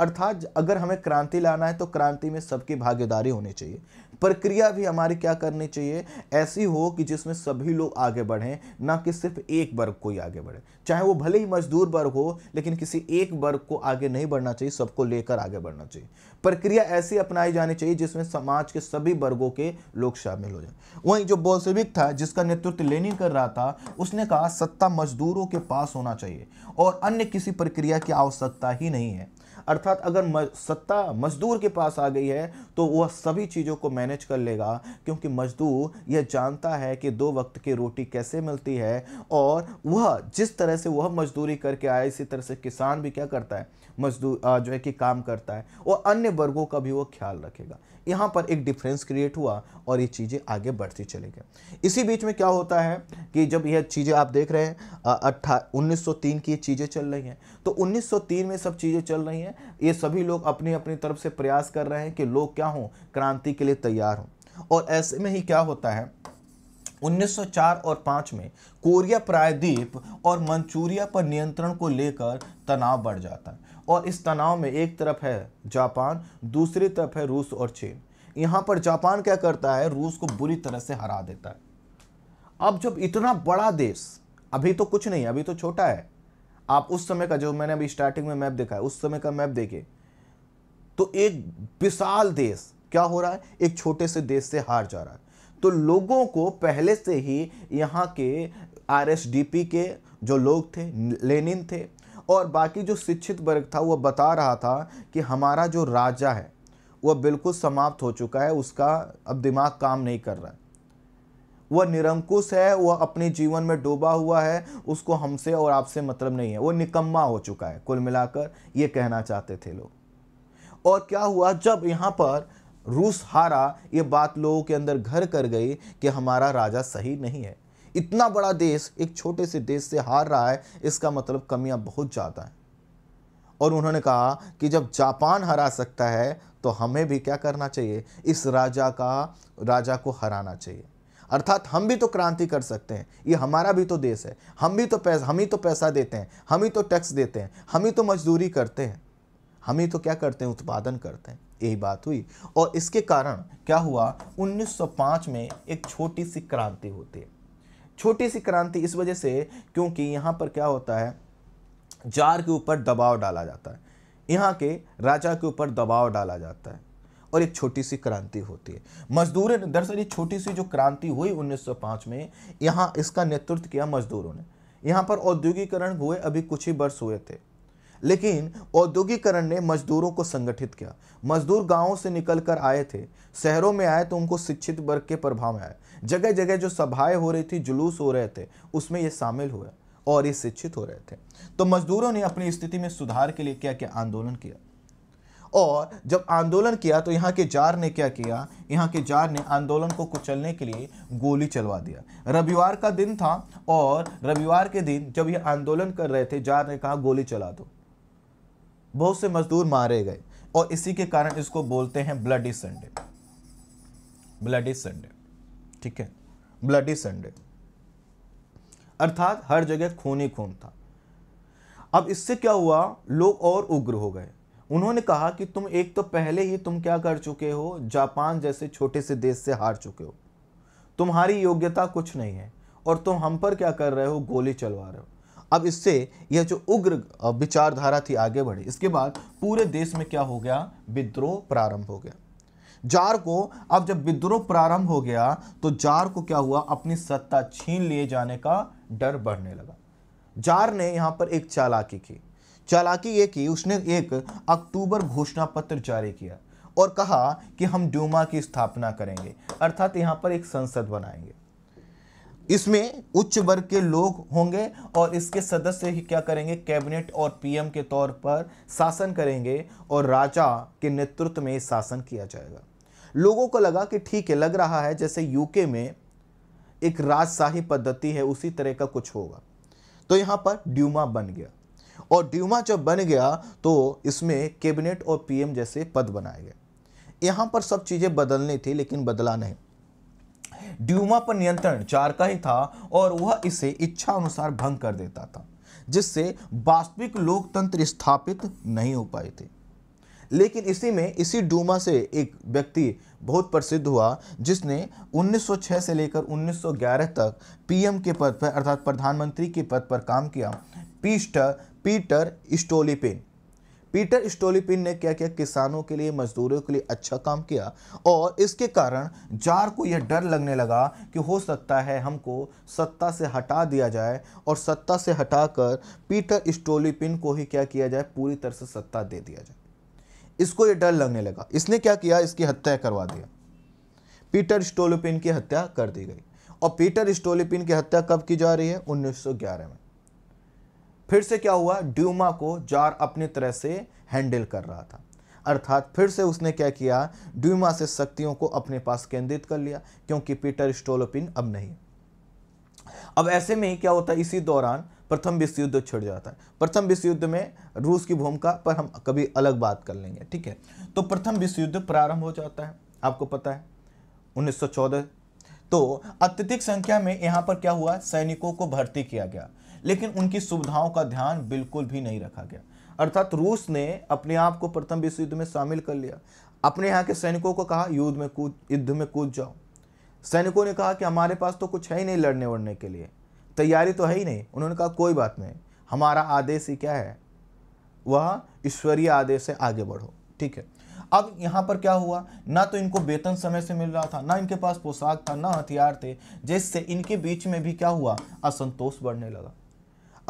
[SPEAKER 1] अर्थात अगर हमें क्रांति लाना है तो क्रांति में सबकी भागीदारी होनी चाहिए प्रक्रिया भी हमारी क्या करनी चाहिए ऐसी हो कि जिसमें सभी लोग आगे बढ़ें ना कि सिर्फ एक वर्ग को ही आगे बढ़े चाहे वो भले ही मजदूर वर्ग हो लेकिन किसी एक वर्ग को आगे नहीं बढ़ना चाहिए सबको लेकर आगे बढ़ना चाहिए प्रक्रिया ऐसी अपनाई जानी चाहिए जिसमें समाज के सभी वर्गों के लोग शामिल हो जाए वहीं जो बोल्सविक था जिसका नेतृत्व लेनी कर रहा था उसने कहा सत्ता मजदूरों के पास होना चाहिए और अन्य किसी प्रक्रिया की आवश्यकता ही नहीं है अर्थात अगर सत्ता मजदूर के पास आ गई है तो वह सभी चीज़ों को मैनेज कर लेगा क्योंकि मजदूर यह जानता है कि दो वक्त की रोटी कैसे मिलती है और वह जिस तरह से वह मजदूरी करके आया इसी तरह से किसान भी क्या करता है मजदूर जो है कि काम करता है और अन्य वर्गों का भी वो ख्याल रखेगा यहाँ पर एक डिफरेंस क्रिएट हुआ और ये चीज़ें आगे बढ़ती चली गई इसी बीच में क्या होता है कि जब यह चीज़ें आप देख रहे हैं अट्ठा उन्नीस की ये चीज़ें चल रही हैं तो 1903 में सब चीज़ें चल रही हैं ये सभी लोग अपनी अपनी तरफ से प्रयास कर रहे हैं कि लोग क्या हों क्रांति के लिए तैयार हों और ऐसे में ही क्या होता है 1904 और 5 में कोरिया प्रायद्वीप और मंचूरिया पर नियंत्रण को लेकर तनाव बढ़ जाता है और इस तनाव में एक तरफ है जापान दूसरी तरफ है रूस और चीन यहाँ पर जापान क्या करता है रूस को बुरी तरह से हरा देता है अब जब इतना बड़ा देश अभी तो कुछ नहीं अभी तो छोटा है आप उस समय का जो मैंने अभी स्टार्टिंग में मैप देखा है उस समय का मैप देखे तो एक विशाल देश क्या हो रहा है एक छोटे से देश से हार जा रहा है तो लोगों को पहले से ही यहाँ के आरएसडीपी के जो लोग थे लेनिन थे और बाकी जो शिक्षित वर्ग था वह बता रहा था कि हमारा जो राजा है वह बिल्कुल समाप्त हो चुका है उसका अब दिमाग काम नहीं कर रहा है वह निरंकुश है वह अपने जीवन में डूबा हुआ है उसको हमसे और आपसे मतलब नहीं है वो निकम्मा हो चुका है कुल मिलाकर ये कहना चाहते थे लोग और क्या हुआ जब यहाँ पर रूस हारा ये बात लोगों के अंदर घर कर गई कि हमारा राजा सही नहीं है इतना बड़ा देश एक छोटे से देश से हार रहा है इसका मतलब कमियां बहुत ज़्यादा हैं और उन्होंने कहा कि जब जापान हरा सकता है तो हमें भी क्या करना चाहिए इस राजा का राजा को हराना चाहिए अर्थात हम भी तो क्रांति कर सकते हैं ये हमारा भी तो देश है हम भी तो पैसा हम ही तो पैसा देते हैं हम ही तो टैक्स देते हैं हम ही तो मजदूरी करते हैं हम ही तो क्या करते हैं उत्पादन करते हैं यही बात हुई और इसके कारण क्या हुआ 1905 में एक छोटी सी क्रांति होती है छोटी सी क्रांति इस वजह से क्योंकि यहाँ पर क्या होता है जार के ऊपर दबाव डाला जाता है यहाँ के राजा के ऊपर दबाव डाला जाता है और एक छोटी सी क्रांति होती है मजदूर दरअसल ये छोटी सी जो क्रांति हुई 1905 में यहाँ इसका नेतृत्व किया मजदूरों ने यहाँ पर औद्योगिकरण हुए अभी कुछ ही वर्ष हुए थे लेकिन औद्योगिकरण ने मजदूरों को संगठित किया मजदूर गांवों से निकल कर आए थे शहरों में आए तो उनको शिक्षित वर्ग के प्रभाव में आए जगह जगह जो सभाएं हो रही थी जुलूस हो रहे थे उसमें ये शामिल हुए और ये शिक्षित हो रहे थे तो मजदूरों ने अपनी स्थिति में सुधार के लिए क्या क्या आंदोलन किया और जब आंदोलन किया तो यहाँ के जार ने क्या किया यहाँ के जार ने आंदोलन को कुचलने के लिए गोली चलवा दिया रविवार का दिन था और रविवार के दिन जब ये आंदोलन कर रहे थे जार ने कहा गोली चला दो बहुत से मजदूर मारे गए और इसी के कारण इसको बोलते हैं ब्लडी संडे ब्लडी संडे ठीक है ब्लडी संडे अर्थात हर जगह खून ही खून था अब इससे क्या हुआ लोग और उग्र हो गए उन्होंने कहा कि तुम एक तो पहले ही तुम क्या कर चुके हो जापान जैसे छोटे से देश से हार चुके हो तुम्हारी योग्यता कुछ नहीं है और तुम हम पर क्या कर रहे हो गोली चलवा रहे हो अब इससे यह जो उग्र विचारधारा थी आगे बढ़ी इसके बाद पूरे देश में क्या हो गया विद्रोह प्रारंभ हो गया जार को अब जब विद्रोह प्रारंभ हो गया तो जार को क्या हुआ अपनी सत्ता छीन लिए जाने का डर बढ़ने लगा जार ने यहाँ पर एक चालाकी की चालाकी ये की उसने एक अक्टूबर घोषणा पत्र जारी किया और कहा कि हम ड्यूमा की स्थापना करेंगे अर्थात यहाँ पर एक संसद बनाएंगे इसमें उच्च वर्ग के लोग होंगे और इसके सदस्य ही क्या करेंगे कैबिनेट और पीएम के तौर पर शासन करेंगे और राजा के नेतृत्व में शासन किया जाएगा लोगों को लगा कि ठीक है लग रहा है जैसे यूके में एक राजशाही पद्धति है उसी तरह का कुछ होगा तो यहां पर ड्यूमा बन गया और ड्यूमा जब बन गया तो इसमें कैबिनेट और पीएम जैसे पद बनाए गए यहां पर सब चीज़ें बदलनी थी लेकिन बदला नहीं ड्यूमा पर नियंत्रण चार का ही था और वह इसे इच्छा अनुसार भंग कर देता था जिससे वास्तविक लोकतंत्र स्थापित नहीं हो पाए थे लेकिन इसी में इसी डूमा से एक व्यक्ति बहुत प्रसिद्ध हुआ जिसने 1906 से लेकर 1911 तक पीएम के पद पर अर्थात प्रधानमंत्री के पद पर काम किया पीस्टर पीटर स्टोलीपिन पीटर स्टोलीपिन ने क्या किया किसानों के लिए मजदूरों के लिए अच्छा काम किया और इसके कारण जार को यह डर लगने लगा कि हो सकता है हमको सत्ता से हटा दिया जाए और सत्ता से हटाकर पीटर स्टोलीपिन को ही क्या किया जाए पूरी तरह से सत्ता दे दिया जाए इसको ये डर लगने लगा इसने क्या किया इसकी हत्या करवा दिया पीटर स्टोलिपिन की हत्या कर दी गई और पीटर स्टोलिपिन की हत्या कब की जा रही है 1911 में फिर से क्या हुआ ड्यूमा को जार अपनी तरह से हैंडल कर रहा था अर्थात फिर से उसने क्या किया ड्यूमा से शक्तियों को अपने पास केंद्रित कर लिया क्योंकि पीटर स्टोलोपिन अब नहीं अब ऐसे में ही क्या होता इसी दौरान प्रथम विश्व युद्ध छिड़ जाता है प्रथम विश्व युद्ध में रूस की भूमिका पर हम कभी अलग बात कर लेंगे ठीक है तो प्रथम विश्व युद्ध प्रारंभ हो जाता है आपको पता है 1914 तो अत्यधिक संख्या में यहां पर क्या हुआ सैनिकों को भर्ती किया गया लेकिन उनकी सुविधाओं का ध्यान बिल्कुल भी नहीं रखा गया अर्थात रूस ने अपने आप को प्रथम विश्व युद्ध में शामिल कर लिया अपने यहाँ के सैनिकों को कहा युद्ध में कूद युद्ध में कूद जाओ सैनिकों ने कहा कि हमारे पास तो कुछ है ही नहीं लड़ने वड़ने के लिए तैयारी तो है ही नहीं उन्होंने कहा कोई बात नहीं हमारा आदेश ही क्या है वह ईश्वरीय आदेश से आगे बढ़ो ठीक है अब यहाँ पर क्या हुआ ना तो इनको वेतन समय से मिल रहा था ना इनके पास पोशाक था ना हथियार थे जिससे इनके बीच में भी क्या हुआ असंतोष बढ़ने लगा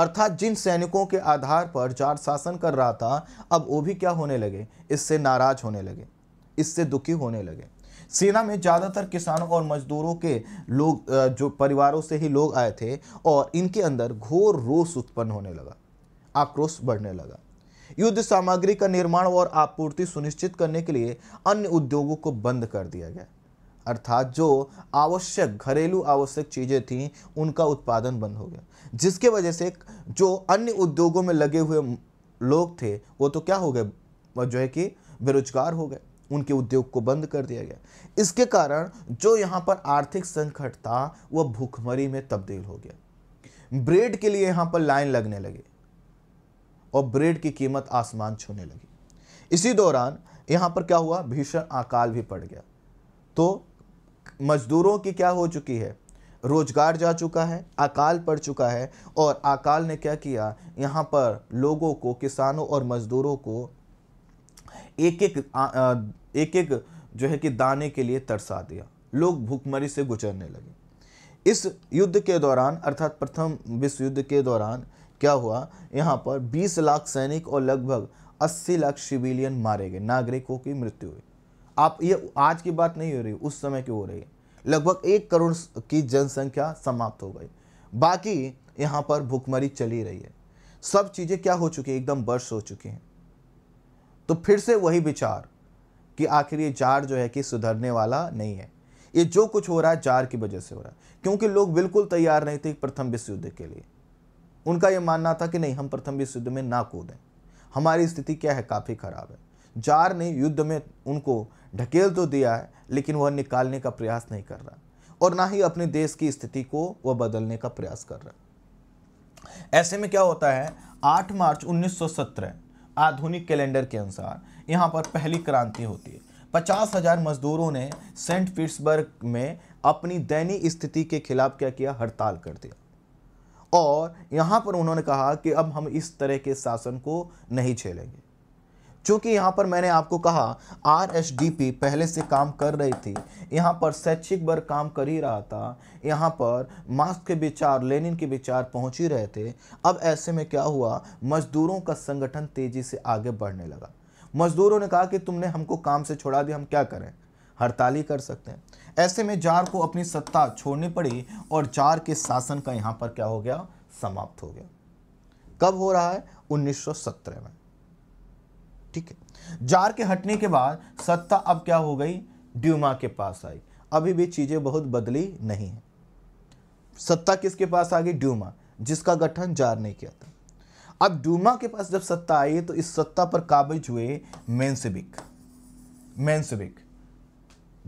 [SPEAKER 1] अर्थात जिन सैनिकों के आधार पर जाट शासन कर रहा था अब वो भी क्या होने लगे इससे नाराज होने लगे इससे दुखी होने लगे सेना में ज़्यादातर किसानों और मजदूरों के लोग जो परिवारों से ही लोग आए थे और इनके अंदर घोर रोष उत्पन्न होने लगा आक्रोश बढ़ने लगा युद्ध सामग्री का निर्माण और आपूर्ति सुनिश्चित करने के लिए अन्य उद्योगों को बंद कर दिया गया अर्थात जो आवश्यक घरेलू आवश्यक चीज़ें थीं उनका उत्पादन बंद हो गया जिसके वजह से जो अन्य उद्योगों में लगे हुए लोग थे वो तो क्या हो गए जो है कि बेरोजगार हो गए उनके उद्योग को बंद कर दिया गया इसके कारण जो यहाँ पर आर्थिक संकट था वह भूखमरी में तब्दील हो गया ब्रेड के लिए यहाँ पर लाइन लगने लगी और ब्रेड की कीमत आसमान छूने लगी इसी दौरान यहाँ पर क्या हुआ भीषण अकाल भी पड़ गया तो मजदूरों की क्या हो चुकी है रोजगार जा चुका है अकाल पड़ चुका है और अकाल ने क्या किया यहाँ पर लोगों को किसानों और मजदूरों को एक एक आ, एक एक जो है कि दाने के लिए तरसा दिया लोग भूखमरी से गुजरने लगे इस युद्ध के दौरान अर्थात प्रथम विश्व युद्ध के दौरान क्या हुआ यहाँ पर 20 लाख सैनिक और लगभग 80 लाख सिविलियन मारे गए नागरिकों की मृत्यु हुई आप ये आज की बात नहीं हो रही उस समय की हो रही है लगभग एक करोड़ की जनसंख्या समाप्त हो गई बाकी यहाँ पर भूखमरी चली रही है सब चीज़ें क्या हो चुकी है एकदम बर्श हो चुकी हैं तो फिर से वही विचार कि आखिर ये जार जो है कि सुधरने वाला नहीं है ये जो कुछ हो रहा है जार की वजह से हो रहा है क्योंकि लोग बिल्कुल तैयार नहीं थे प्रथम विश्व युद्ध के लिए उनका यह मानना था कि नहीं हम प्रथम विश्व युद्ध में ना कूदें हमारी स्थिति क्या है काफ़ी ख़राब है जार ने युद्ध में उनको ढकेल तो दिया है लेकिन वह निकालने का प्रयास नहीं कर रहा और ना ही अपने देश की स्थिति को वह बदलने का प्रयास कर रहा ऐसे में क्या होता है 8 मार्च 1917 आधुनिक कैलेंडर के अनुसार यहाँ पर पहली क्रांति होती है पचास हजार मजदूरों ने सेंट पीट्सबर्ग में अपनी दैनीय स्थिति के खिलाफ क्या किया हड़ताल कर दिया और यहाँ पर उन्होंने कहा कि अब हम इस तरह के शासन को नहीं छेलेंगे चूँकि यहाँ पर मैंने आपको कहा आर एस डी पी पहले से काम कर रही थी यहाँ पर शैक्षिक वर्ग काम कर ही रहा था यहाँ पर मास्क के विचार लेनिन के विचार पहुँच ही रहे थे अब ऐसे में क्या हुआ मजदूरों का संगठन तेज़ी से आगे बढ़ने लगा मजदूरों ने कहा कि तुमने हमको काम से छोड़ा दिया हम क्या करें हड़ताली कर सकते हैं ऐसे में जार को अपनी सत्ता छोड़नी पड़ी और जार के शासन का यहाँ पर क्या हो गया समाप्त हो गया कब हो रहा है 1917 में ठीक है जार के हटने के बाद सत्ता अब क्या हो गई ड्यूमा के पास आई अभी भी चीज़ें बहुत बदली नहीं है सत्ता किसके पास आ गई ड्यूमा जिसका गठन जार ने किया था अब डूमा के पास जब सत्ता आई तो इस सत्ता पर काबिज हुए मैंसेबिक मैंसेबिक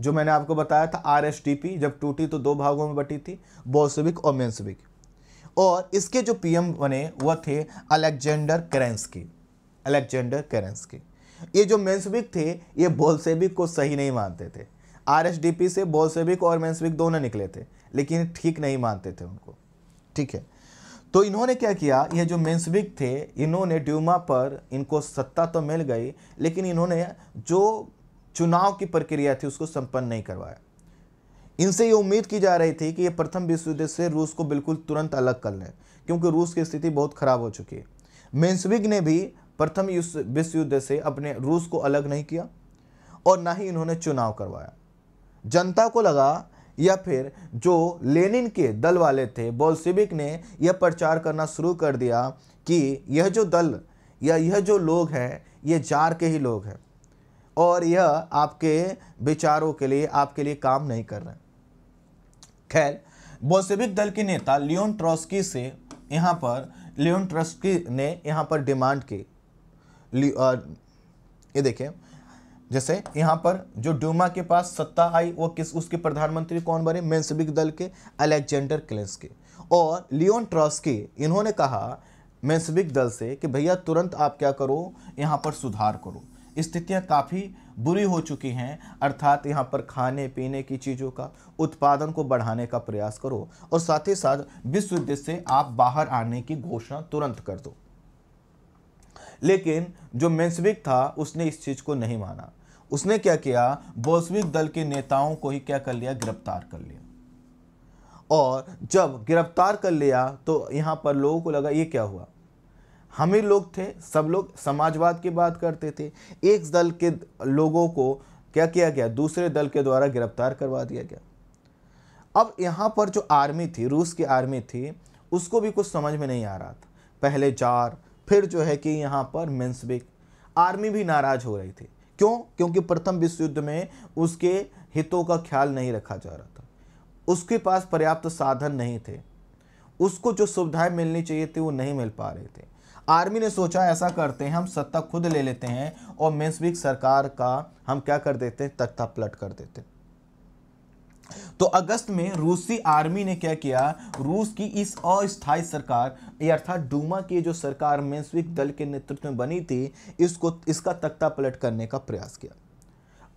[SPEAKER 1] जो मैंने आपको बताया था आरएसटीपी जब टूटी तो दो भागों में बटी थी बोल्सविक और मेंसविक और इसके जो पीएम बने वह थे अलेक्जेंडर करेंसकी अलेक्जेंडर करेंसकी ये जो मेन्सविक थे ये बोलसेबिक को सही नहीं मानते थे आरएसडीपी से बोलसेबिक और मेंसविक दोनों निकले थे लेकिन ठीक नहीं मानते थे उनको ठीक है तो इन्होंने क्या किया ये जो मेन्सविक थे इन्होंने ड्यूमा पर इनको सत्ता तो मिल गई लेकिन इन्होंने जो चुनाव की प्रक्रिया थी उसको संपन्न नहीं करवाया इनसे ये उम्मीद की जा रही थी कि ये प्रथम विश्व युद्ध से रूस को बिल्कुल तुरंत अलग कर लें क्योंकि रूस की स्थिति बहुत खराब हो चुकी है मेन्सविक ने भी प्रथम विश्व युद्ध से अपने रूस को अलग नहीं किया और ना ही इन्होंने चुनाव करवाया जनता को लगा या फिर जो लेनिन के दल वाले थे बोल्सिविक ने यह प्रचार करना शुरू कर दिया कि यह जो दल या यह जो लोग हैं ये जार के ही लोग हैं और यह आपके विचारों के लिए आपके लिए काम नहीं कर रहे खैर बोल्सेविक दल के नेता लियोन ट्रॉस्की से यहाँ पर लियोन ट्रॉस्की ने यहाँ पर डिमांड की ये देखें जैसे यहाँ पर जो ड्यूमा के पास सत्ता आई वो किस उसके प्रधानमंत्री कौन बने मैंसविक दल के अलेक्जेंडर क्लेंस के और लियोन ट्रॉस्की इन्होंने कहा मैंसविक दल से कि भैया तुरंत आप क्या करो यहाँ पर सुधार करो स्थितियाँ काफ़ी बुरी हो चुकी हैं अर्थात यहाँ पर खाने पीने की चीज़ों का उत्पादन को बढ़ाने का प्रयास करो और साथ ही साथ विश्व युद्ध से आप बाहर आने की घोषणा तुरंत कर दो लेकिन जो मैंसविक था उसने इस चीज़ को नहीं माना उसने क्या किया बोल्सविक दल के नेताओं को ही क्या कर लिया गिरफ्तार कर लिया और जब गिरफ्तार कर लिया तो यहाँ पर लोगों को लगा ये क्या हुआ हम ही लोग थे सब लोग समाजवाद की बात करते थे एक दल के लोगों को क्या किया गया दूसरे दल के द्वारा गिरफ्तार करवा दिया गया अब यहाँ पर जो आर्मी थी रूस की आर्मी थी उसको भी कुछ समझ में नहीं आ रहा था पहले जार फिर जो है कि यहाँ पर मेंसबिक आर्मी भी नाराज़ हो रही थी क्यों क्योंकि प्रथम विश्व युद्ध में उसके हितों का ख्याल नहीं रखा जा रहा था उसके पास पर्याप्त साधन नहीं थे उसको जो सुविधाएं मिलनी चाहिए थी वो नहीं मिल पा रहे थे आर्मी ने सोचा ऐसा करते हैं हम सत्ता खुद ले लेते हैं और मेन्सविक सरकार का हम क्या कर देते हैं तख्ता पलट कर देते हैं तो अगस्त में रूसी आर्मी ने क्या किया रूस की इस अस्थायी सरकार अर्थात डूमा की जो सरकार मेंस्विक दल के नेतृत्व में बनी थी इसको इसका तख्ता पलट करने का प्रयास किया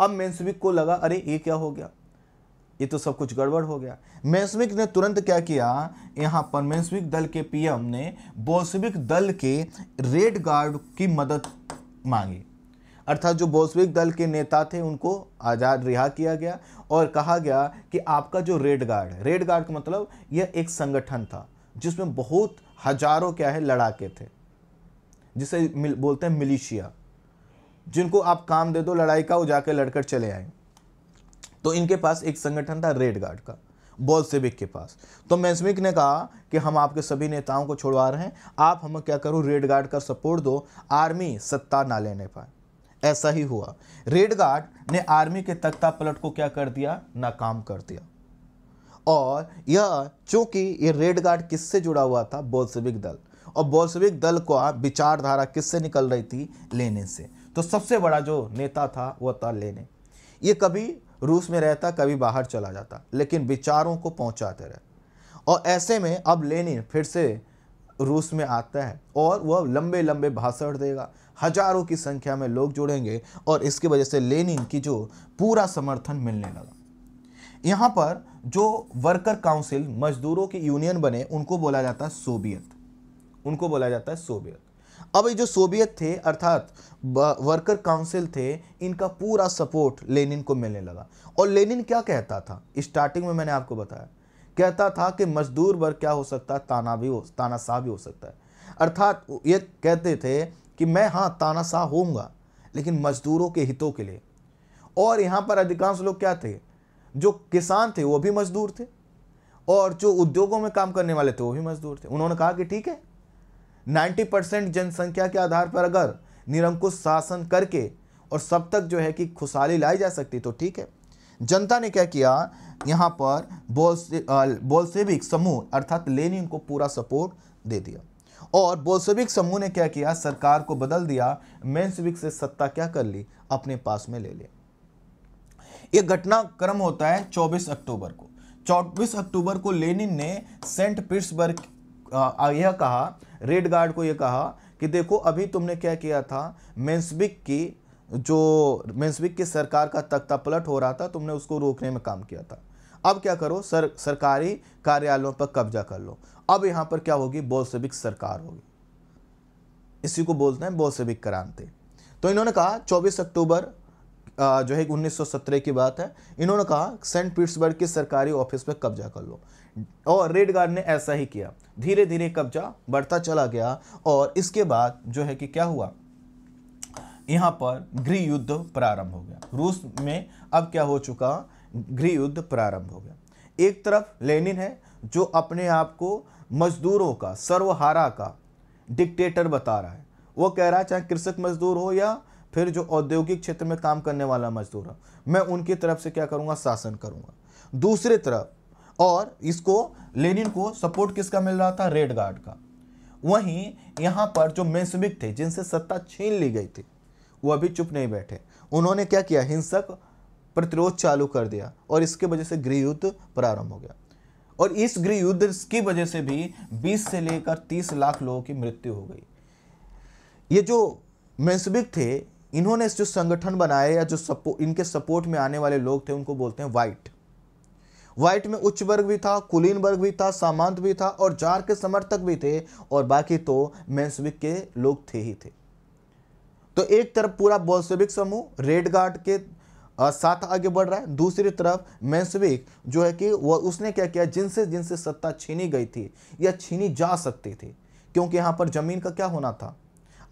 [SPEAKER 1] अब मेंस्विक को लगा अरे ये क्या हो गया ये तो सब कुछ गड़बड़ हो गया मेंस्विक ने तुरंत क्या किया यहाँ पर मेंस्विक दल के पीएम ने बोसविक दल के रेड गार्ड की मदद मांगी अर्थात जो बोल्सविक दल के नेता थे उनको आज़ाद रिहा किया गया और कहा गया कि आपका जो रेड गार्ड है रेड गार्ड का मतलब यह एक संगठन था जिसमें बहुत हजारों क्या है लड़ाके थे जिसे मिल, बोलते हैं मिलिशिया जिनको आप काम दे दो लड़ाई का वो जाकर लड़कर चले आए तो इनके पास एक संगठन था रेड गार्ड का बोल्सेविक के पास तो मैस्मिक ने कहा कि हम आपके सभी नेताओं को छोड़वा रहे हैं आप हमें क्या करो रेड गार्ड का सपोर्ट दो आर्मी सत्ता ना लेने पाए ऐसा ही हुआ रेड गार्ड ने आर्मी के तख्ता पलट को क्या कर दिया नाकाम कर दिया और यह चूंकि ये रेड गार्ड किससे जुड़ा हुआ था बोल्सविक दल और बोल्सविक दल को विचारधारा किससे निकल रही थी लेने से तो सबसे बड़ा जो नेता था वह था लेने ये कभी रूस में रहता कभी बाहर चला जाता लेकिन विचारों को पहुंचाते रहे और ऐसे में अब लेनिन फिर से रूस में आता है और वह लंबे लंबे भाषण देगा हजारों की संख्या में लोग जुड़ेंगे और इसकी वजह से लेनिन की जो पूरा समर्थन मिलने लगा यहाँ पर जो वर्कर काउंसिल मजदूरों की यूनियन बने उनको बोला जाता है सोवियत उनको बोला जाता है सोवियत अब ये जो सोवियत थे अर्थात वर्कर काउंसिल थे इनका पूरा सपोर्ट लेनिन को मिलने लगा और लेनिन क्या कहता था स्टार्टिंग में मैंने आपको बताया कहता था कि मजदूर वर्ग क्या हो सकता है ताना भी हो तानाशाह भी हो सकता है अर्थात ये कहते थे कि मैं हाँ तानाशाह होऊंगा लेकिन मजदूरों के हितों के लिए और यहाँ पर अधिकांश लोग क्या थे जो किसान थे वो भी मजदूर थे और जो उद्योगों में काम करने वाले थे वो भी मजदूर थे उन्होंने कहा कि ठीक है 90 परसेंट जनसंख्या के आधार पर अगर निरंकुश शासन करके और सब तक जो है कि खुशहाली लाई जा सकती तो ठीक है जनता ने क्या किया यहाँ पर से बोल्सेविक समूह अर्थात लेनिन को पूरा सपोर्ट दे दिया और बोल्सविक समूह ने क्या किया सरकार को बदल दिया मेन्सविक से सत्ता क्या कर ली अपने पास में ले लिया यह घटनाक्रम होता है 24 अक्टूबर को 24 अक्टूबर को लेनिन ने सेंट पीट्सबर्ग यह कहा रेड गार्ड को यह कहा कि देखो अभी तुमने क्या किया था मेन्सविक की जो मेन्सविक की सरकार का तख्ता पलट हो रहा था तुमने उसको रोकने में काम किया था अब क्या करो सर सरकारी कार्यालयों पर कब्जा कर लो अब यहाँ पर क्या होगी बोल्सविक सरकार होगी इसी को बोलते हैं बोल्सविक क्रांति तो इन्होंने कहा 24 अक्टूबर जो है 1917 की बात है इन्होंने कहा सेंट पीटर्सबर्ग के सरकारी ऑफिस पर कब्जा कर लो और रेड गार्ड ने ऐसा ही किया धीरे धीरे कब्जा बढ़ता चला गया और इसके बाद जो है कि क्या हुआ यहाँ पर गृह युद्ध प्रारंभ हो गया रूस में अब क्या हो चुका गृह युद्ध प्रारंभ हो गया एक तरफ लेनिन है जो अपने आप को मजदूरों का सर्वहारा का डिक्टेटर बता रहा है वो कह रहा है चाहे कृषक मजदूर हो या फिर जो औद्योगिक क्षेत्र में काम करने वाला मजदूर हो मैं उनकी तरफ से क्या करूँगा शासन करूँगा दूसरी तरफ और इसको लेनिन को सपोर्ट किसका मिल रहा था रेड गार्ड का वहीं यहाँ पर जो मेंसबिक थे जिनसे सत्ता छीन ली गई थी वो अभी चुप नहीं बैठे उन्होंने क्या किया हिंसक प्रतिरोध चालू कर दिया और इसके वजह से गृह युद्ध प्रारंभ हो गया और इस गृह युद्ध की वजह से भी 20 से लेकर 30 लाख लोगों की मृत्यु हो गई ये जो मैंसबिक थे इन्होंने जो संगठन बनाए या जो सपो इनके सपोर्ट में आने वाले लोग थे उनको बोलते हैं वाइट व्हाइट में उच्च वर्ग भी था कुलीन वर्ग भी था सामंत भी था और जार के समर्थक भी थे और बाकी तो मैंसविक के लोग थे ही थे तो एक तरफ पूरा बोल्सविक समूह रेड गार्ड के साथ आगे बढ़ रहा है दूसरी तरफ मैंसविक जो है कि वह उसने क्या किया जिनसे जिनसे सत्ता छीनी गई थी या छीनी जा सकती थी क्योंकि यहाँ पर ज़मीन का क्या होना था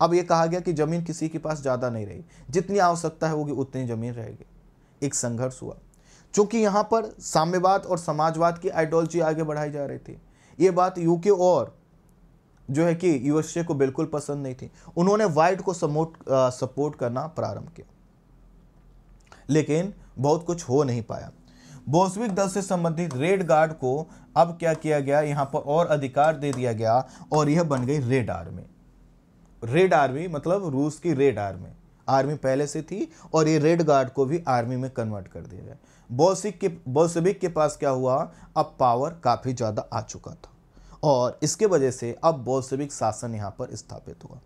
[SPEAKER 1] अब ये कहा गया कि ज़मीन किसी के पास ज़्यादा नहीं रही जितनी आवश्यकता है होगी उतनी ज़मीन रहेगी एक संघर्ष हुआ चूंकि यहाँ पर साम्यवाद और समाजवाद की आइडियोलॉजी आगे बढ़ाई जा रही थी ये बात यूके और जो है कि यूएसए को बिल्कुल पसंद नहीं थी उन्होंने वाइट को समोट सपोर्ट करना प्रारंभ किया लेकिन बहुत कुछ हो नहीं पाया बोस्विक दल से संबंधित रेड गार्ड को अब क्या किया गया यहां पर और अधिकार दे दिया गया और यह बन गई रेड आर्मी रेड आर्मी मतलब रूस की रेड आर्मी आर्मी पहले से थी और ये रेड गार्ड को भी आर्मी में कन्वर्ट कर दिया गया बोसिक के बोसबिक के पास क्या हुआ अब पावर काफ़ी ज़्यादा आ चुका था और इसके वजह से अब बोसबिक शासन यहां पर स्थापित हुआ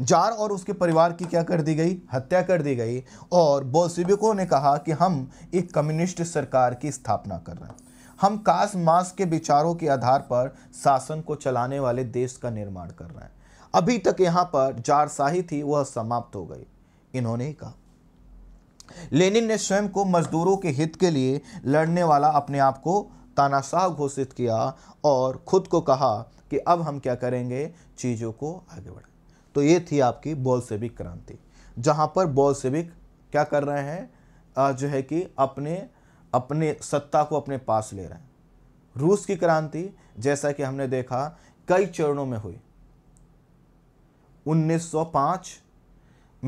[SPEAKER 1] जार और उसके परिवार की क्या कर दी गई हत्या कर दी गई और बोल्सिविको ने कहा कि हम एक कम्युनिस्ट सरकार की स्थापना कर रहे हैं हम कास मास के विचारों के आधार पर शासन को चलाने वाले देश का निर्माण कर रहे हैं अभी तक यहां पर जारशाही थी वह समाप्त हो गई इन्होंने ही कहा लेनिन ने स्वयं को मजदूरों के हित के लिए लड़ने वाला अपने आप को तानाशाह घोषित किया और खुद को कहा कि अब हम क्या करेंगे चीज़ों को आगे बढ़ा तो ये थी आपकी सेविक क्रांति जहाँ पर सेविक क्या कर रहे हैं जो है कि अपने अपने सत्ता को अपने पास ले रहे हैं रूस की क्रांति जैसा कि हमने देखा कई चरणों में हुई 1905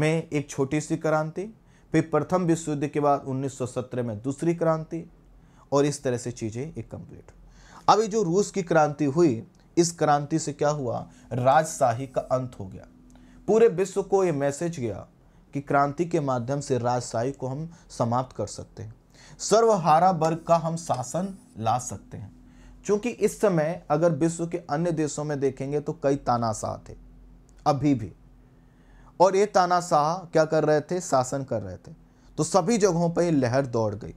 [SPEAKER 1] में एक छोटी सी क्रांति फिर प्रथम विश्व युद्ध के बाद 1917 में दूसरी क्रांति और इस तरह से चीज़ें एक कंप्लीट अभी जो रूस की क्रांति हुई इस क्रांति से क्या हुआ राजशाही का अंत हो गया पूरे विश्व को ये मैसेज गया कि क्रांति के माध्यम से राजशाही को हम समाप्त कर सकते हैं सर्वहारा वर्ग का हम शासन ला सकते हैं क्योंकि इस समय अगर विश्व के अन्य देशों में देखेंगे तो कई तानाशाह थे अभी भी और ये तानाशाह क्या कर रहे थे शासन कर रहे थे तो सभी जगहों पर लहर दौड़ गई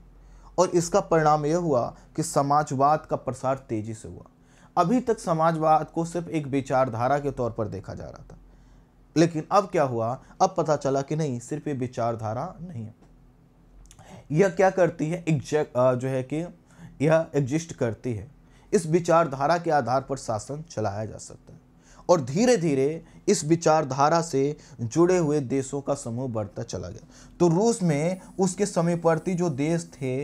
[SPEAKER 1] और इसका परिणाम यह हुआ कि समाजवाद का प्रसार तेजी से हुआ अभी तक समाजवाद को सिर्फ एक विचारधारा के तौर पर देखा जा रहा था लेकिन अब क्या हुआ अब पता चला कि नहीं सिर्फ ये विचारधारा नहीं है यह क्या करती है एग्जैक्ट जो है कि यह एग्जिस्ट करती है इस विचारधारा के आधार पर शासन चलाया जा सकता है और धीरे धीरे इस विचारधारा से जुड़े हुए देशों का समूह बढ़ता चला गया तो रूस में उसके समीपवर्ती जो देश थे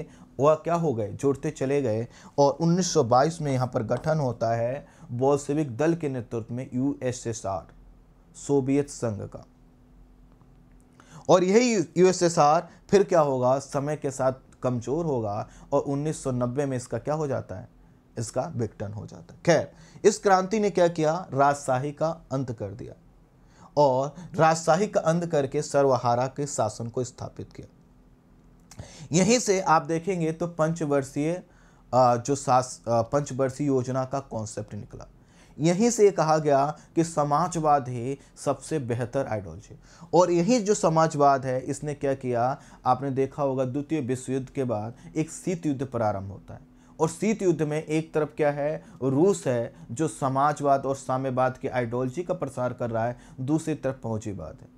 [SPEAKER 1] वह क्या हो गए जुड़ते चले गए और 1922 में यहाँ पर गठन होता है बोल्सेविक दल के नेतृत्व में यूएसएसआर सोवियत संघ का और यही यूएसएसआर फिर क्या होगा समय के साथ कमज़ोर होगा और 1990 में इसका क्या हो जाता है इसका विघटन हो जाता है खैर इस क्रांति ने क्या किया राजशाही का अंत कर दिया और राजशाही का अंत करके सर्वहारा के शासन को स्थापित किया यहीं से आप देखेंगे तो पंचवर्षीय जो सास पंचवर्षीय योजना का कॉन्सेप्ट निकला यहीं से कहा गया कि समाजवाद ही सबसे बेहतर आइडियोलॉजी और यही जो समाजवाद है इसने क्या किया आपने देखा होगा द्वितीय विश्व युद्ध के बाद एक शीत युद्ध प्रारंभ होता है और शीत युद्ध में एक तरफ क्या है रूस है जो समाजवाद और साम्यवाद की आइडियोलॉजी का प्रसार कर रहा है दूसरी तरफ पहुंची बात है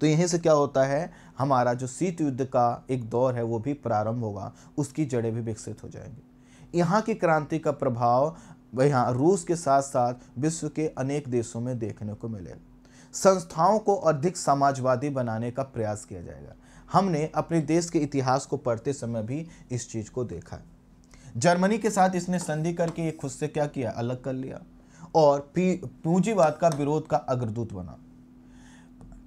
[SPEAKER 1] तो यहीं से क्या होता है हमारा जो शीत युद्ध का एक दौर है वो भी प्रारंभ होगा उसकी जड़ें भी विकसित हो जाएंगी यहाँ की क्रांति का प्रभाव वही हाँ रूस के साथ साथ विश्व के अनेक देशों में देखने को मिलेगा संस्थाओं को अधिक समाजवादी बनाने का प्रयास किया जाएगा हमने अपने देश के इतिहास को पढ़ते समय भी इस चीज़ को देखा है जर्मनी के साथ इसने संधि करके ये खुद से क्या किया अलग कर लिया और पूंजीवाद का विरोध का अग्रदूत बना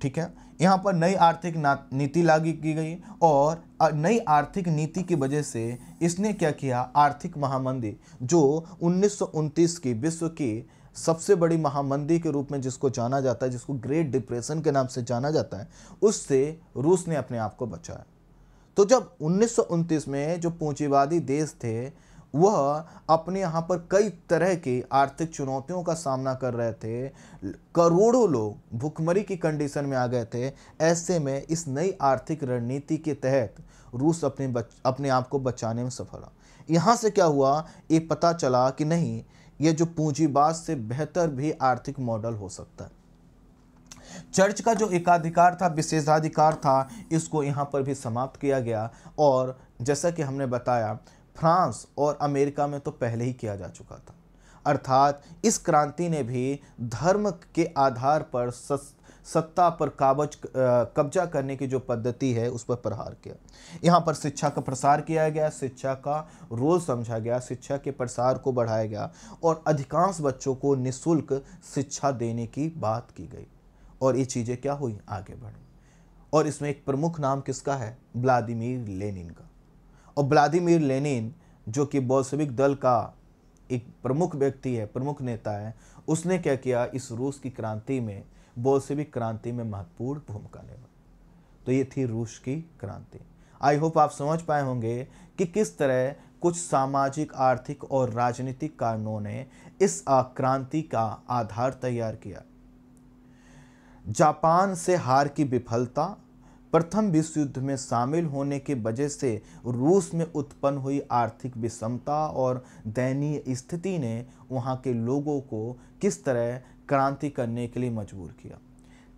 [SPEAKER 1] ठीक है यहाँ पर नई आर्थिक नीति लागू की गई और नई आर्थिक नीति की वजह से इसने क्या किया आर्थिक महामंदी जो उन्नीस की विश्व की सबसे बड़ी महामंदी के रूप में जिसको जाना जाता है जिसको ग्रेट डिप्रेशन के नाम से जाना जाता है उससे रूस ने अपने आप को बचाया तो जब उन्नीस में जो पूंजीवादी देश थे वह अपने यहाँ पर कई तरह की आर्थिक चुनौतियों का सामना कर रहे थे करोड़ों लोग भुखमरी की कंडीशन में आ गए थे ऐसे में इस नई आर्थिक रणनीति के तहत रूस अपने बच, अपने आप को बचाने में सफल रहा यहाँ से क्या हुआ ये पता चला कि नहीं ये जो पूंजीवाद से बेहतर भी आर्थिक मॉडल हो सकता है चर्च का जो एकाधिकार था विशेषाधिकार था इसको यहाँ पर भी समाप्त किया गया और जैसा कि हमने बताया फ्रांस और अमेरिका में तो पहले ही किया जा चुका था अर्थात इस क्रांति ने भी धर्म के आधार पर सत्ता पर काबज कब्जा करने की जो पद्धति है उस पर प्रहार किया यहाँ पर शिक्षा का प्रसार किया गया शिक्षा का रोल समझा गया शिक्षा के प्रसार को बढ़ाया गया और अधिकांश बच्चों को निःशुल्क शिक्षा देने की बात की गई और ये चीज़ें क्या हुई आगे बढ़ी और इसमें एक प्रमुख नाम किसका है व्लादिमिर लेनिन का और व्लादिमिर लेनिन जो कि बौसविक दल का एक प्रमुख व्यक्ति है प्रमुख नेता है उसने क्या किया इस रूस की क्रांति में बोल्सविक क्रांति में महत्वपूर्ण भूमिका निभाई तो ये थी रूस की क्रांति आई होप आप समझ पाए होंगे कि किस तरह कुछ सामाजिक आर्थिक और राजनीतिक कारणों ने इस क्रांति का आधार तैयार किया जापान से हार की विफलता प्रथम विश्व युद्ध में शामिल होने के वजह से रूस में उत्पन्न हुई आर्थिक विषमता और दयनीय स्थिति ने वहाँ के लोगों को किस तरह क्रांति करने के लिए मजबूर किया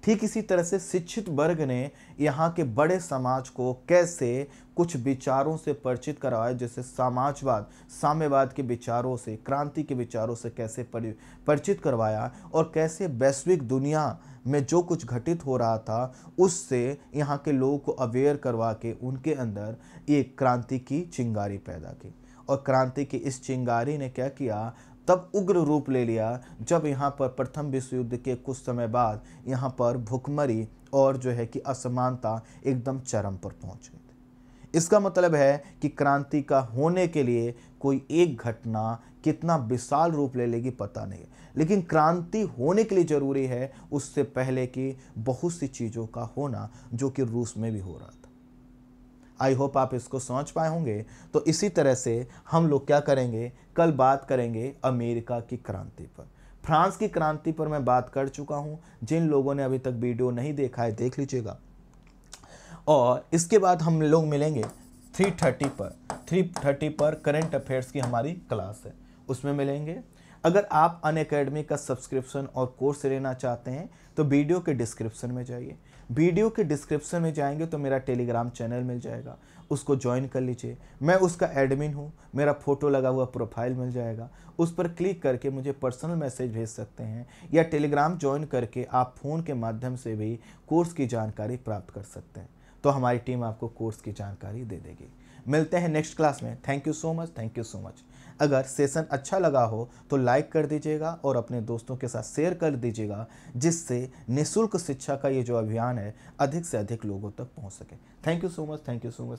[SPEAKER 1] ठीक इसी तरह से शिक्षित वर्ग ने यहाँ के बड़े समाज को कैसे कुछ विचारों से परिचित करवाया जैसे समाजवाद साम्यवाद के विचारों से क्रांति के विचारों से कैसे परिचित करवाया और कैसे वैश्विक दुनिया में जो कुछ घटित हो रहा था उससे यहाँ के लोगों को अवेयर करवा के उनके अंदर एक क्रांति की चिंगारी पैदा की और क्रांति की इस चिंगारी ने क्या किया तब उग्र रूप ले लिया जब यहाँ पर प्रथम विश्व युद्ध के कुछ समय बाद यहाँ पर भुखमरी और जो है कि असमानता एकदम चरम पर पहुँच गई इसका मतलब है कि क्रांति का होने के लिए कोई एक घटना कितना विशाल रूप ले लेगी पता नहीं लेकिन क्रांति होने के लिए ज़रूरी है उससे पहले कि बहुत सी चीज़ों का होना जो कि रूस में भी हो रहा था आई होप आप इसको समझ पाए होंगे तो इसी तरह से हम लोग क्या करेंगे कल बात करेंगे अमेरिका की क्रांति पर फ्रांस की क्रांति पर मैं बात कर चुका हूँ जिन लोगों ने अभी तक वीडियो नहीं देखा है देख लीजिएगा और इसके बाद हम लोग मिलेंगे थ्री थर्टी पर थ्री थर्टी पर करेंट अफेयर्स की हमारी क्लास है उसमें मिलेंगे अगर आप अन का सब्सक्रिप्शन और कोर्स लेना चाहते हैं तो वीडियो के डिस्क्रिप्शन में जाइए वीडियो के डिस्क्रिप्शन में जाएंगे तो मेरा टेलीग्राम चैनल मिल जाएगा उसको ज्वाइन कर लीजिए मैं उसका एडमिन हूँ मेरा फ़ोटो लगा हुआ प्रोफाइल मिल जाएगा उस पर क्लिक करके मुझे पर्सनल मैसेज भेज सकते हैं या टेलीग्राम ज्वाइन करके आप फ़ोन के माध्यम से भी कोर्स की जानकारी प्राप्त कर सकते हैं तो हमारी टीम आपको कोर्स की जानकारी दे देगी मिलते हैं नेक्स्ट क्लास में thank you so much thank you so much अगर सेशन अच्छा लगा हो तो लाइक कर दीजिएगा और अपने दोस्तों के साथ शेयर कर दीजिएगा जिससे निःशुल्क शिक्षा का ये जो अभियान है अधिक से अधिक लोगों तक पहुँच सके thank you so much thank you so much